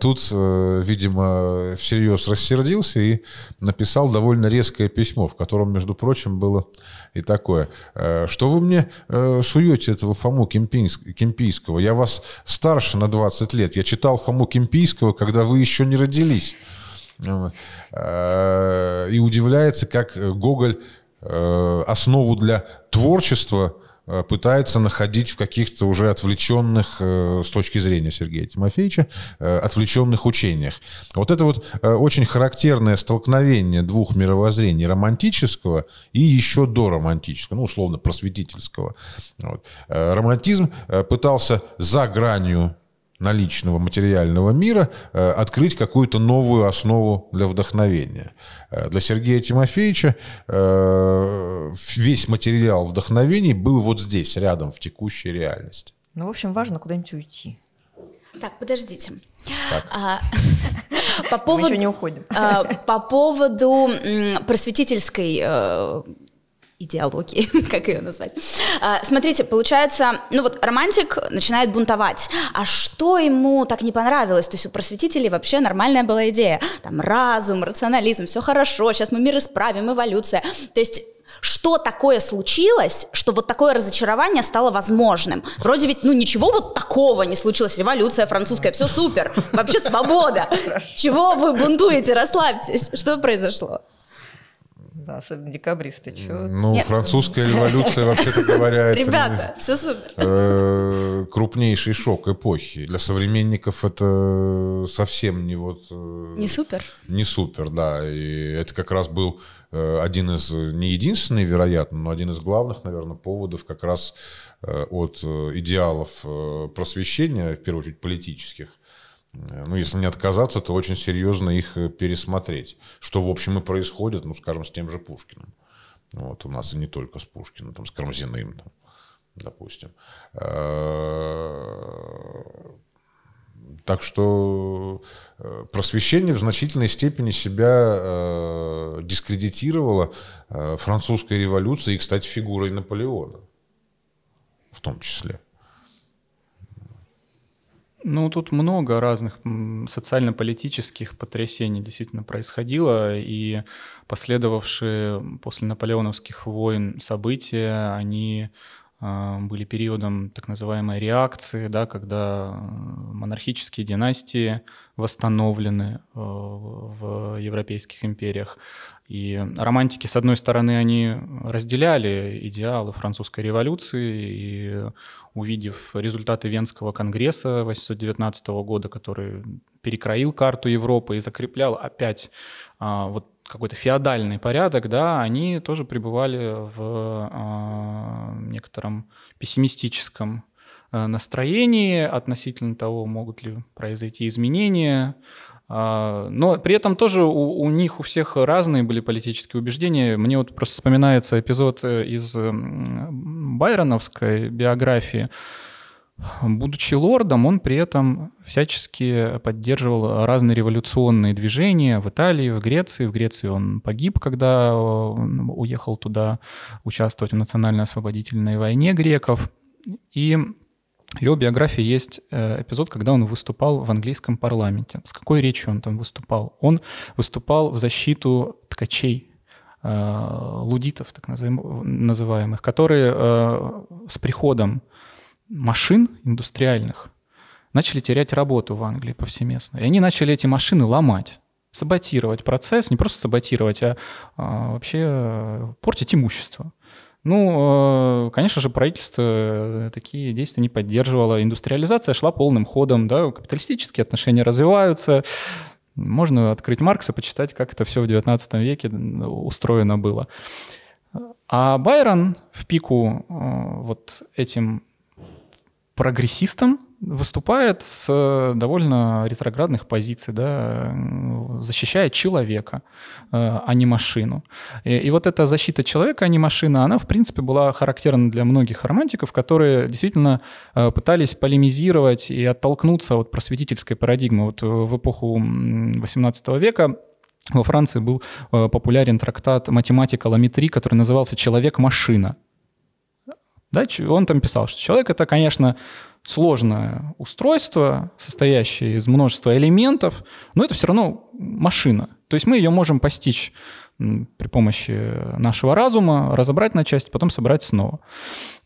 Тут, видимо, всерьез рассердился и написал довольно резкое письмо, в котором, между прочим, было и такое. «Что вы мне суете этого Фому Кемпийского? Я вас старше на 20 лет. Я читал Фому Кемпийского, когда вы еще не родились». И удивляется, как Гоголь Э, основу для творчества э, пытается находить в каких-то уже отвлеченных, э, с точки зрения Сергея Тимофеевича, отвлеченных учениях. Вот это вот очень характерное столкновение двух мировоззрений, романтического и еще до романтического, ну, условно, просветительского. Вот. Романтизм пытался за гранью наличного материального мира э, открыть какую-то новую основу для вдохновения. Э, для Сергея Тимофеевича э, весь материал вдохновений был вот здесь, рядом, в текущей реальности. Ну, в общем, важно куда-нибудь уйти. Так, подождите. А, по поводу, не уходим. А, по поводу просветительской идеологии, как ее назвать. А, смотрите, получается, ну вот романтик начинает бунтовать. А что ему так не понравилось? То есть у просветителей вообще нормальная была идея. Там разум, рационализм, все хорошо, сейчас мы мир исправим, эволюция. То есть что такое случилось, что вот такое разочарование стало возможным? Вроде ведь, ну, ничего вот такого не случилось. Революция французская, все супер, вообще свобода. Чего вы бунтуете, расслабьтесь. Что произошло? Да, особенно декабристы. Чё? Ну, Нет. французская революция, вообще-то говоря, это... Ребята, все супер. Э, крупнейший шок эпохи. Для современников это совсем не вот... Э, не супер? Не супер, да. И это как раз был э, один из, не единственный, вероятно, но один из главных, наверное, поводов как раз от идеалов просвещения, в первую очередь политических, Э, ну, если не отказаться, то очень серьезно их э, пересмотреть. Что, в общем, и происходит, ну, скажем, с тем же Пушкиным. Ну, вот у нас и не только с Пушкиным, там, с Кармзиным, там, допустим. Э, так что просвещение в значительной степени себя дискредитировало французской революцией и, кстати, фигурой Наполеона в том числе. Ну, тут много разных социально-политических потрясений действительно происходило, и последовавшие после наполеоновских войн события, они а, были периодом так называемой реакции, да, когда э, монархические династии восстановлены э, в европейских империях. И романтики, с одной стороны, они разделяли идеалы французской революции, и увидев результаты Венского конгресса 1819 года, который перекроил карту Европы и закреплял опять а, вот какой-то феодальный порядок, да, они тоже пребывали в э, некотором пессимистическом э, настроении относительно того, могут ли произойти изменения. А, но при этом тоже у, у них у всех разные были политические убеждения. Мне вот просто вспоминается эпизод э, из байроновской биографии, Будучи лордом, он при этом всячески поддерживал разные революционные движения в Италии, в Греции. В Греции он погиб, когда э, уехал туда участвовать в национально-освободительной войне греков. И в его биографии есть э, эпизод, когда он выступал в английском парламенте. С какой речью он там выступал? Он выступал в защиту ткачей, э, лудитов, так называемых, которые с приходом машин индустриальных начали терять работу в Англии повсеместно. И они начали эти машины ломать саботировать процесс, не просто саботировать, а, а вообще э, портить имущество. Ну, э, конечно же, правительство э, такие действия не поддерживало. Индустриализация шла полным ходом, да, капиталистические отношения развиваются. Можно открыть Маркса, почитать, как это все в XIX веке устроено было. А Байрон в пику вот этим прогрессистом, выступает с э, довольно ретроградных позиций, да, защищает человека, э, а не машину. И, и вот эта защита человека, а не машина, она, в принципе, была характерна для многих романтиков, которые действительно э, пытались полемизировать и оттолкнуться от просветительской парадигмы. Вот в эпоху XVIII века во Франции был популярен трактат «Математика Ламетри», который назывался «Человек-машина». Да, он там писал, что человек — это, конечно, сложное устройство, состоящее из множества элементов, но это все равно машина. То есть мы ее можем постичь при помощи нашего разума, разобрать на части, потом собрать снова.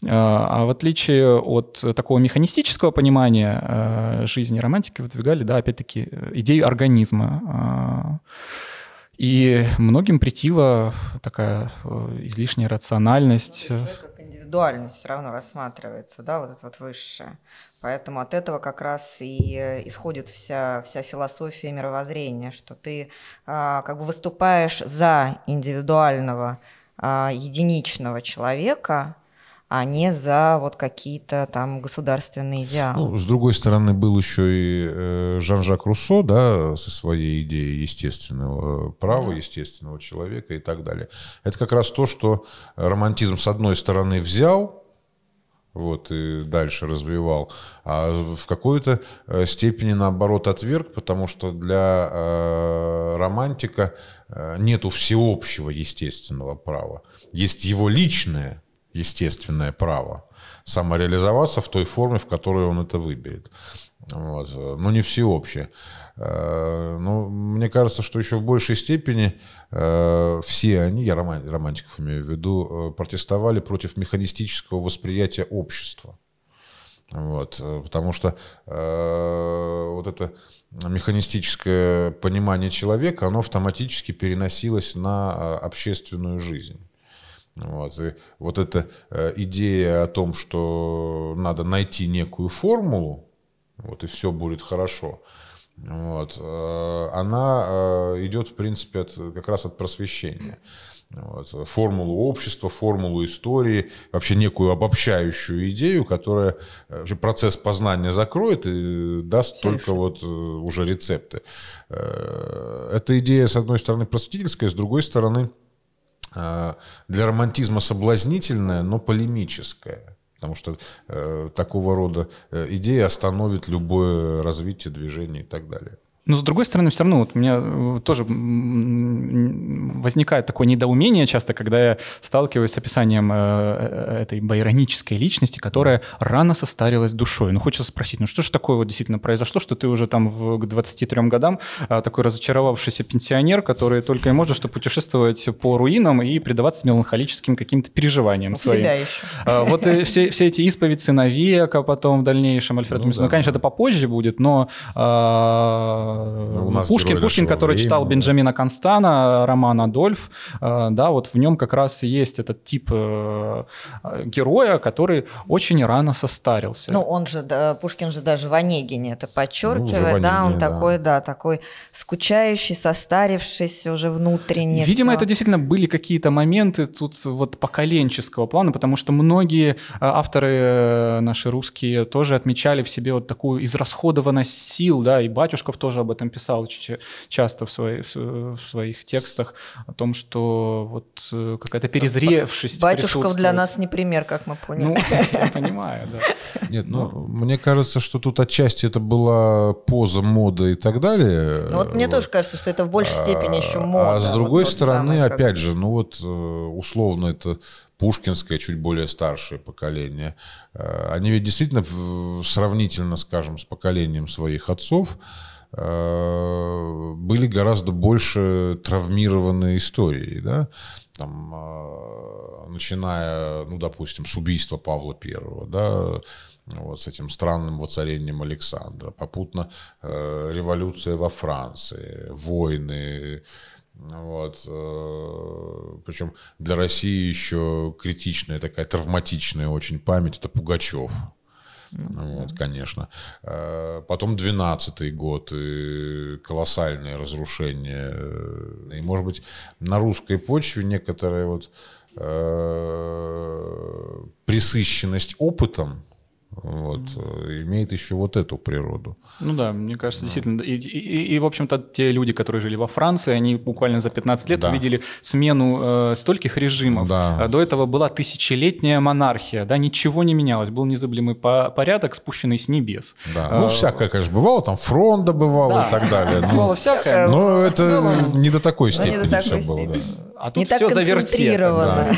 А, а в отличие от такого механистического понимания э, жизни романтики выдвигали, да, опять-таки, э, идею организма. А, и многим притила такая э, излишняя рациональность индивидуальность все равно рассматривается, да, вот это вот высшее. Поэтому от этого как раз и э, исходит вся, вся философия мировоззрения, что ты а, как бы выступаешь за индивидуального а, единичного человека – а не за вот какие-то там государственные идеалы. Ну, с другой стороны, был еще и э, Жан-Жак Руссо, да, со своей идеей естественного права, да. естественного человека и так далее. Это как раз то, что романтизм с одной стороны взял, вот, и дальше развивал, а в какой-то э, степени, наоборот, отверг, потому что для э, романтика э, нету всеобщего естественного права. Есть его личное, естественное право самореализоваться в той форме, в которой он это выберет. Вот. Но ну, не всеобщее. Э, Но ну, мне кажется, что еще в большей степени э, все они, я романтиков имею в виду, э, протестовали против механистического восприятия общества. Вот, потому что вот это механистическое понимание человека, оно автоматически переносилось на общественную жизнь. Вот, и вот эта э, идея о том, что надо найти некую формулу, вот, и все будет хорошо, вот, э, она э, идет, в принципе, от, как раз от просвещения. Вот, формулу общества, формулу истории, вообще некую обобщающую идею, которая вообще процесс познания закроет и даст Слушай. только вот уже рецепты. Эта идея, с одной стороны, просветительская, с другой стороны – а, для романтизма соблазнительное, но полемическое. Потому что э, такого рода э, идея остановит любое развитие движения и так далее. Но с другой стороны, все равно вот у меня э, тоже возникает такое недоумение часто, когда я сталкиваюсь с описанием э, э, этой байронической личности, которая рано состарилась душой. Ну, хочется спросить, ну что же такое вот действительно произошло, что ты уже там в, к 23 годам а, такой разочаровавшийся пенсионер, который только и может что путешествовать по руинам и предаваться меланхолическим каким-то переживаниям У своим. Себя еще. А, вот все, все эти исповеди сыновека потом в дальнейшем, Альфред ну, ну да. ну, конечно, это попозже будет, но а, ну, ну, Пушкин, Пушкин, который времени, читал Бенджамина Констана, роман Адольф, э, да, вот в нем как раз есть этот тип э, э, героя, который очень рано состарился. Ну, он же, да, Пушкин же даже в Онегине это подчеркивает, ну, да, он да. такой, да, такой скучающий, состарившийся уже внутренне. Видимо, все. это действительно были какие-то моменты тут вот поколенческого плана, потому что многие авторы наши русские тоже отмечали в себе вот такую израсходованность сил, да, и Батюшков тоже тоже об этом писал часто в, свои, в своих текстах, о том, что вот э, какая-то э, перезревшесть Батюшков для нас не пример, как мы поняли. Ну, я понимаю, да. Нет, ну, мне кажется, что тут отчасти это была поза, мода и так далее. Ну, вот мне тоже кажется, что это в большей а, степени еще мода. А с другой стороны, опять же, ну вот э, условно это пушкинское, чуть более старшее поколение. Они ведь действительно сравнительно, скажем, с поколением своих отцов, Э, были гораздо больше травмированные истории, да, там, э, начиная, ну, допустим, с убийства Павла Первого, да, вот с этим странным воцарением Александра, попутно э, революция во Франции, войны, вот. Э, Причем для России еще критичная такая травматичная очень память это Пугачев. Mm-hmm. Вот, конечно. Э, потом 12-й год, и колоссальные разрушения. И, может быть, на русской почве некоторая вот э, присыщенность опытом, вот, э, имеет еще вот эту природу. Ну да, мне кажется, действительно. И, и, и в общем-то, те люди, которые жили во Франции, они буквально за 15 лет да. увидели смену э, стольких режимов. Да. А до этого была тысячелетняя монархия, да, ничего не менялось, был незаблемый по порядок, спущенный с небес. Да. А, ну, всякое, конечно, бывало, там фронда бывало да. и так далее. Бывало всякое. Но это не до такой степени все было. А тут все завертело.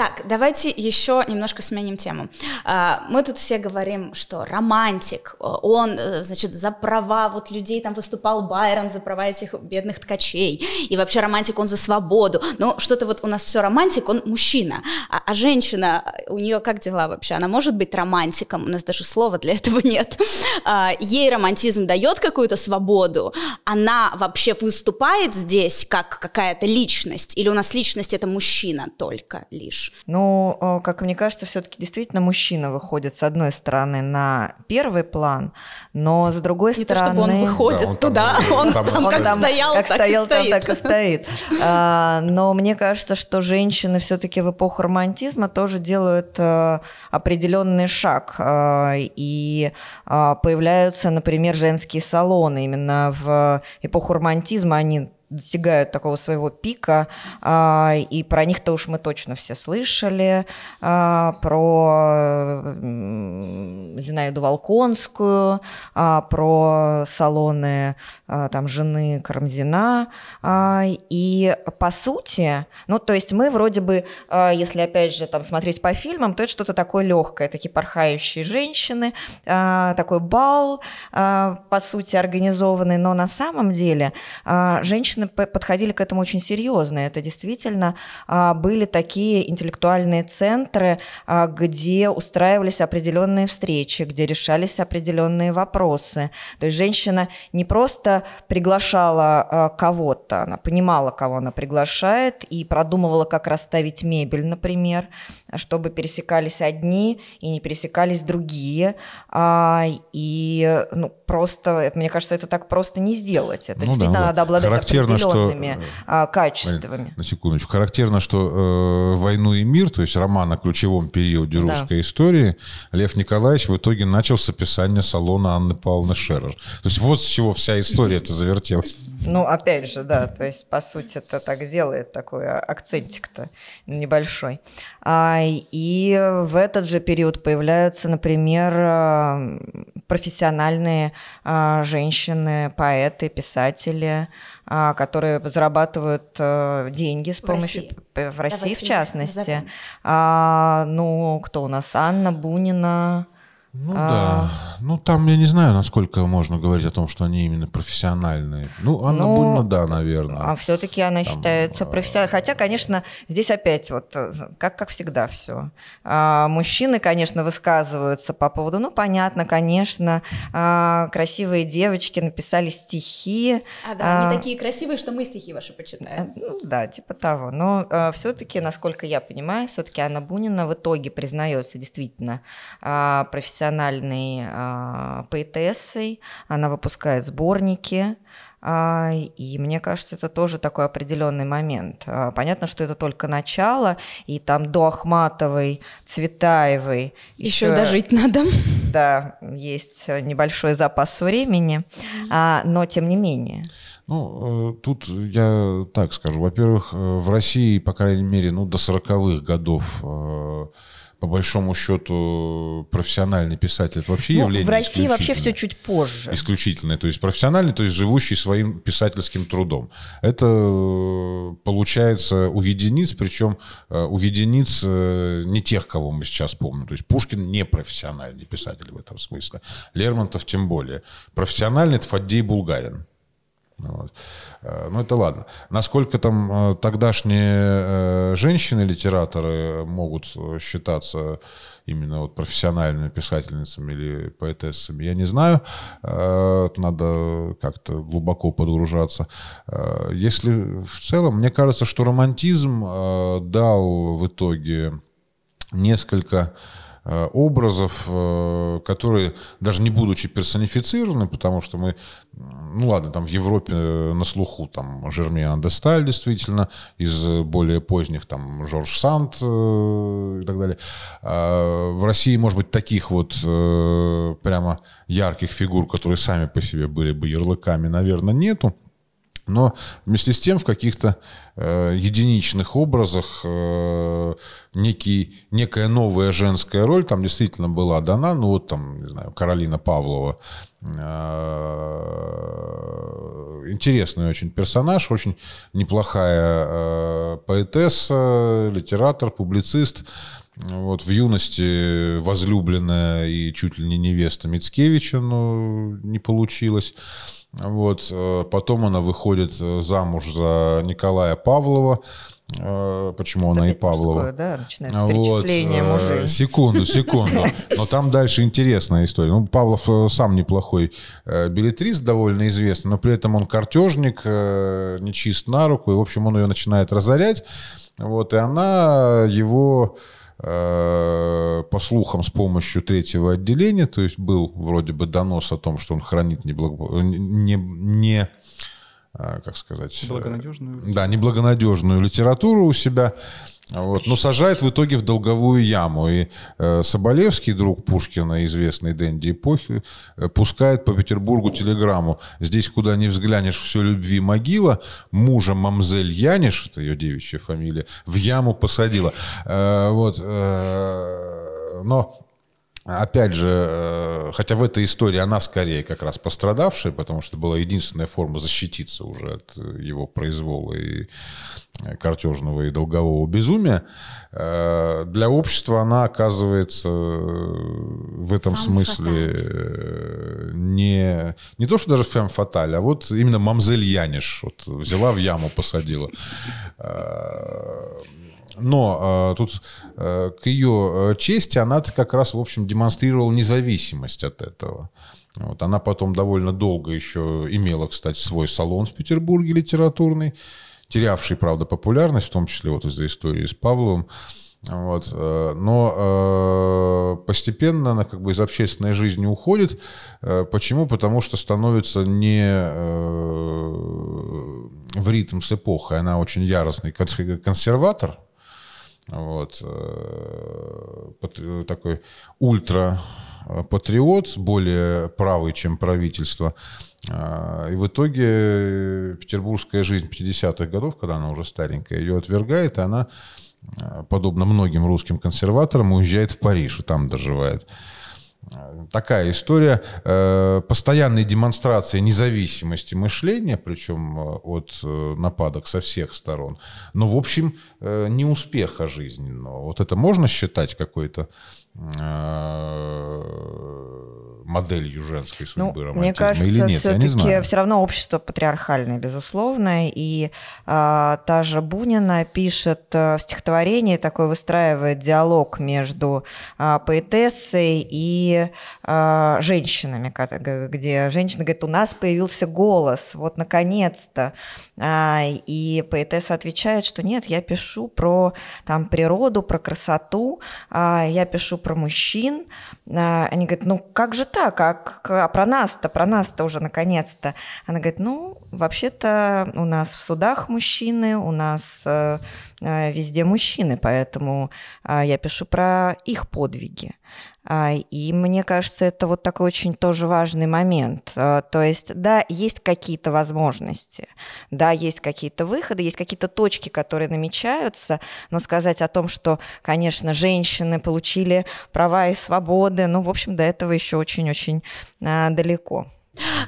Так, давайте еще немножко сменим тему. А, мы тут все говорим, что романтик, э, он, э, значит, за права вот людей там выступал Байрон, за права этих бедных ткачей, и вообще романтик, он за свободу. Ну, что-то вот у нас все романтик, он мужчина, а, а женщина, э, у нее как дела вообще? Она может быть романтиком? У нас даже слова для этого нет. А, ей романтизм дает какую-то свободу, она вообще выступает здесь как какая-то личность, или у нас личность это мужчина только лишь? муж. Ну, но, э, как мне кажется, все-таки действительно мужчина выходит с одной стороны на первый план, но с другой Не стороны... Не то, чтобы он выходит да, он туда, там, он там, там как там, стоял, как так стоял, и стоит. Там, так и стоит. А, но мне кажется, что женщины все-таки в эпоху романтизма тоже делают а, э, определенный шаг. А, и а, появляются, например, женские салоны. Именно в эпоху романтизма они достигают такого своего пика, а, и про них-то уж мы точно все слышали, а, про Зинаиду Волконскую, а, про салоны там, жены Карамзина, и по сути, ну, то есть мы вроде бы, если опять же там смотреть по фильмам, то это что-то такое легкое, такие порхающие женщины, такой бал, по сути, организованный, но на самом деле женщины женщины подходили к этому очень серьезно. Это действительно а, были такие интеллектуальные центры, а, где устраивались определенные встречи, где решались определенные вопросы. То есть женщина не просто приглашала а, кого-то, она понимала, кого она приглашает, и продумывала, как расставить мебель, например, чтобы пересекались одни и не пересекались другие. И ну, просто, мне кажется, это так просто не сделать. Это ну, действительно да, вот. надо обладать Характерно характерно, определенными что, э, а, качествами. На секундочку. Характерно, что э, «Войну и мир», то есть роман о ключевом периоде русской да. истории, Лев Николаевич в итоге начал с описания салона Анны Павловны Шерер. То есть вот с чего вся история это завертелась. Ну, опять же, да, то есть, по сути, это так делает такой а, акцентик-то небольшой. А, и в этот же период появляются, например, а, профессиональные а, женщины, поэты, писатели, которые зарабатывают деньги с помощью... В России, в, России, в частности. А, ну, кто у нас? Анна Бунина... Ну а... да. Ну там я не знаю, насколько можно говорить о том, что они именно профессиональные. Ну, Анна ну, Бульна, да, наверное. А все-таки она там, считается а, профессиональной. Хотя, конечно, здесь опять вот, э, как, как всегда все. А, мужчины, конечно, высказываются по поводу, ну, понятно, конечно, а, красивые девочки написали стихи. А, да, а, они такие красивые, что мы стихи ваши почитаем. Э, ну, да, типа того. Но а, э, все-таки, насколько я понимаю, все-таки Анна Бунина в итоге признается действительно а, профессиональной профессиональной э, поэтессой, она выпускает сборники, а, и мне кажется, это тоже такой определенный момент. А, понятно, что это только начало, и там до Ахматовой, Цветаевой. Еще, еще дожить надо. Да, есть небольшой запас времени, но тем не менее. Ну, э, тут я так скажу. Во-первых, э, в России, по крайней мере, ну, до 40-х годов э, по большому счету, профессиональный писатель это вообще ну, явление. В России вообще все чуть позже. Исключительное. То есть профессиональный, то есть живущий своим писательским трудом. Это э, получается у единиц, причем э, у единиц э, не тех, кого мы сейчас помним. То есть Пушкин не профессиональный писатель в этом смысле. Лермонтов тем более. Профессиональный это Фаддей Булгарин. Ну, вот. Э, ну, это ладно. Насколько там э, тогдашние э, женщины-литераторы могут считаться именно вот профессиональными писательницами или поэтессами, я не знаю. надо как-то глубоко подгружаться. Если в целом, мне кажется, что романтизм дал в итоге несколько Э, образов, э, которые даже не будучи персонифицированы, потому что мы, ну ладно, там в Европе э, на слуху там Жермиан де Сталь действительно, из более поздних там Жорж Санд и так далее. А в России, может быть, таких вот прямо ярких фигур, которые сами по себе были бы ярлыками, наверное, нету. Но вместе с тем в каких-то э, единичных образах э, некий, некая новая женская роль там действительно была дана. Ну вот там, не знаю, Каролина Павлова. Э, интересный очень персонаж, очень неплохая э, поэтесса, литератор, публицист. Вот в юности возлюбленная и чуть ли не невеста Мицкевича, но не получилось. Вот. Э, потом она выходит э, замуж за Николая Павлова. Э, почему Это она и Павлова? да, вот. мужей. Секунду, секунду. Но там дальше интересная история. Ну, Павлов сам неплохой билетрист, довольно известный, но при этом он картежник, нечист на руку, и, в общем, он ее начинает разорять. Вот, и она его Э, по слухам, с помощью третьего отделения, то есть был вроде бы донос о том, что он хранит неблаго... не, не э, как сказать... Э, Благонадежную. Да, неблагонадежную литературу у себя. Вот. Но сажает в итоге в долговую яму. И э, Соболевский, друг Пушкина, известный Дэнди эпохи, э, пускает по Петербургу телеграмму. Здесь, куда не взглянешь, все любви могила. Мужа мамзель Яниш, это ее девичья фамилия, в яму посадила. Э, вот. Э, но Опять же, э, хотя в этой истории она скорее как раз пострадавшая, потому что была единственная форма защититься уже от э, его произвола и э, картежного и долгового безумия, для общества она оказывается в этом фэм смысле фаталь. не, не то, что даже фем-фаталь, а вот именно мамзель Яниш вот, взяла в яму, посадила. Но э, тут э, к ее э, чести она как раз, в общем, демонстрировала независимость от этого. Вот, она потом довольно долго еще имела, кстати, свой салон в Петербурге литературный, терявший, правда, популярность, в том числе вот из-за истории с Павловым. Вот. Э, но э, постепенно она как бы из общественной жизни уходит. Э, почему? Потому что становится не э, в ритм с эпохой. Она очень яростный консерватор, вот. Э, такой ультра патриот, более правый, чем правительство. А, и в итоге петербургская жизнь 50-х годов, когда она уже старенькая, ее отвергает, и она, э, подобно многим русским консерваторам, уезжает в Париж и там доживает такая история э, постоянной демонстрации независимости мышления, причем э, от э, нападок со всех сторон, но, ну, в общем, э, неуспеха жизненного. Вот это можно считать какой-то Э, моделью женской ну, судьбы ну, романтизма мне кажется, или нет? Все-таки все равно общество патриархальное, безусловно. И э, та же Бунина пишет э, в стихотворении, такой выстраивает диалог между э, поэтессой и э, женщинами, где женщина говорит, у нас появился голос, вот наконец-то. Э, и поэтесса отвечает, что нет, я пишу про там, природу, про красоту, э, я пишу про мужчин. А, они говорят, ну как же так, а, а про нас-то, про нас-то уже наконец-то. Она говорит, ну вообще-то у нас в судах мужчины, у нас э, э, везде мужчины, поэтому э, я пишу про их подвиги. А, и мне кажется, это вот такой очень тоже важный момент. А, то есть, да, есть какие-то возможности, да, есть какие-то выходы, есть какие-то точки, которые намечаются, но сказать о том, что, конечно, женщины получили права и свободы, ну, в общем, до этого еще очень-очень а, далеко.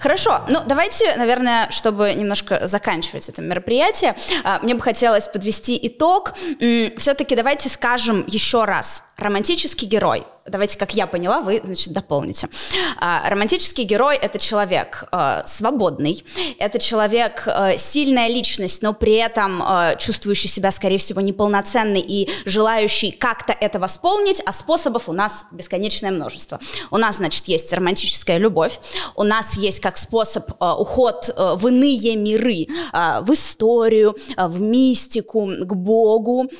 Хорошо, ну давайте, наверное, чтобы немножко заканчивать это мероприятие, мне бы хотелось подвести итог. Все-таки давайте скажем еще раз, романтический герой – давайте, как я поняла, вы, значит, дополните. А, романтический герой — это человек э, свободный, это человек э, сильная личность, но при этом э, чувствующий себя, скорее всего, неполноценный и желающий как-то это восполнить, а способов у нас бесконечное множество. У нас, значит, есть романтическая любовь, у нас есть как способ э, уход э, в иные миры, э, в историю, э, в мистику, к Богу.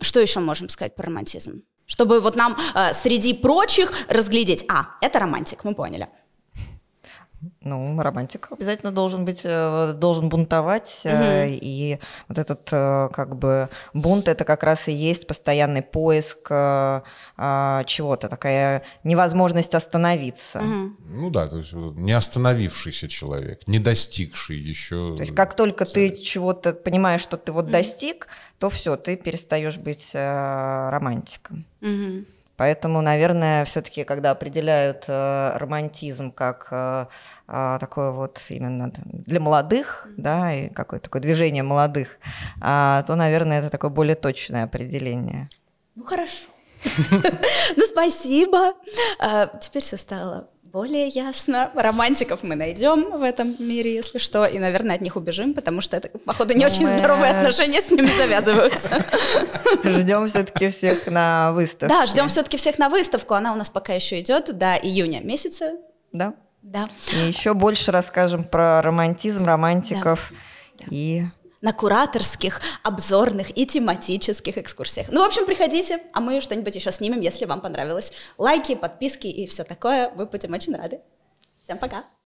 Что еще можем сказать про романтизм? чтобы вот нам э, среди прочих разглядеть, а, это романтик, мы поняли. Ну, романтик обязательно должен быть, э, должен бунтовать. Угу. И вот этот э, как бы бунт это как раз и есть постоянный поиск а, чего-то, такая невозможность остановиться. Угу. Ну да, то есть не остановившийся человек, не достигший еще. То есть как только цели. ты чего-то понимаешь, что ты вот угу. достиг, то все, ты перестаешь быть романтиком. Угу. Поэтому, наверное, все-таки, когда определяют э, романтизм как э, а, такое вот именно для молодых, да, и какое-то такое движение молодых, э, то, наверное, это такое более точное определение. Ну хорошо. Ну спасибо. А, теперь все стало более ясно. Романтиков мы найдем в этом мире, если что, и, наверное, от них убежим, потому что это, походу, не ну, очень мы... здоровые отношения с ними завязываются. Ждем все-таки всех на выставку. Да, ждем все-таки всех на выставку. Она у нас пока еще идет до июня месяца. Да. Да. И еще больше расскажем про романтизм, романтиков да. и на кураторских, обзорных и тематических экскурсиях. Ну, в общем, приходите, а мы что-нибудь еще снимем, если вам понравилось. Лайки, подписки и все такое. Мы будем очень рады. Всем пока!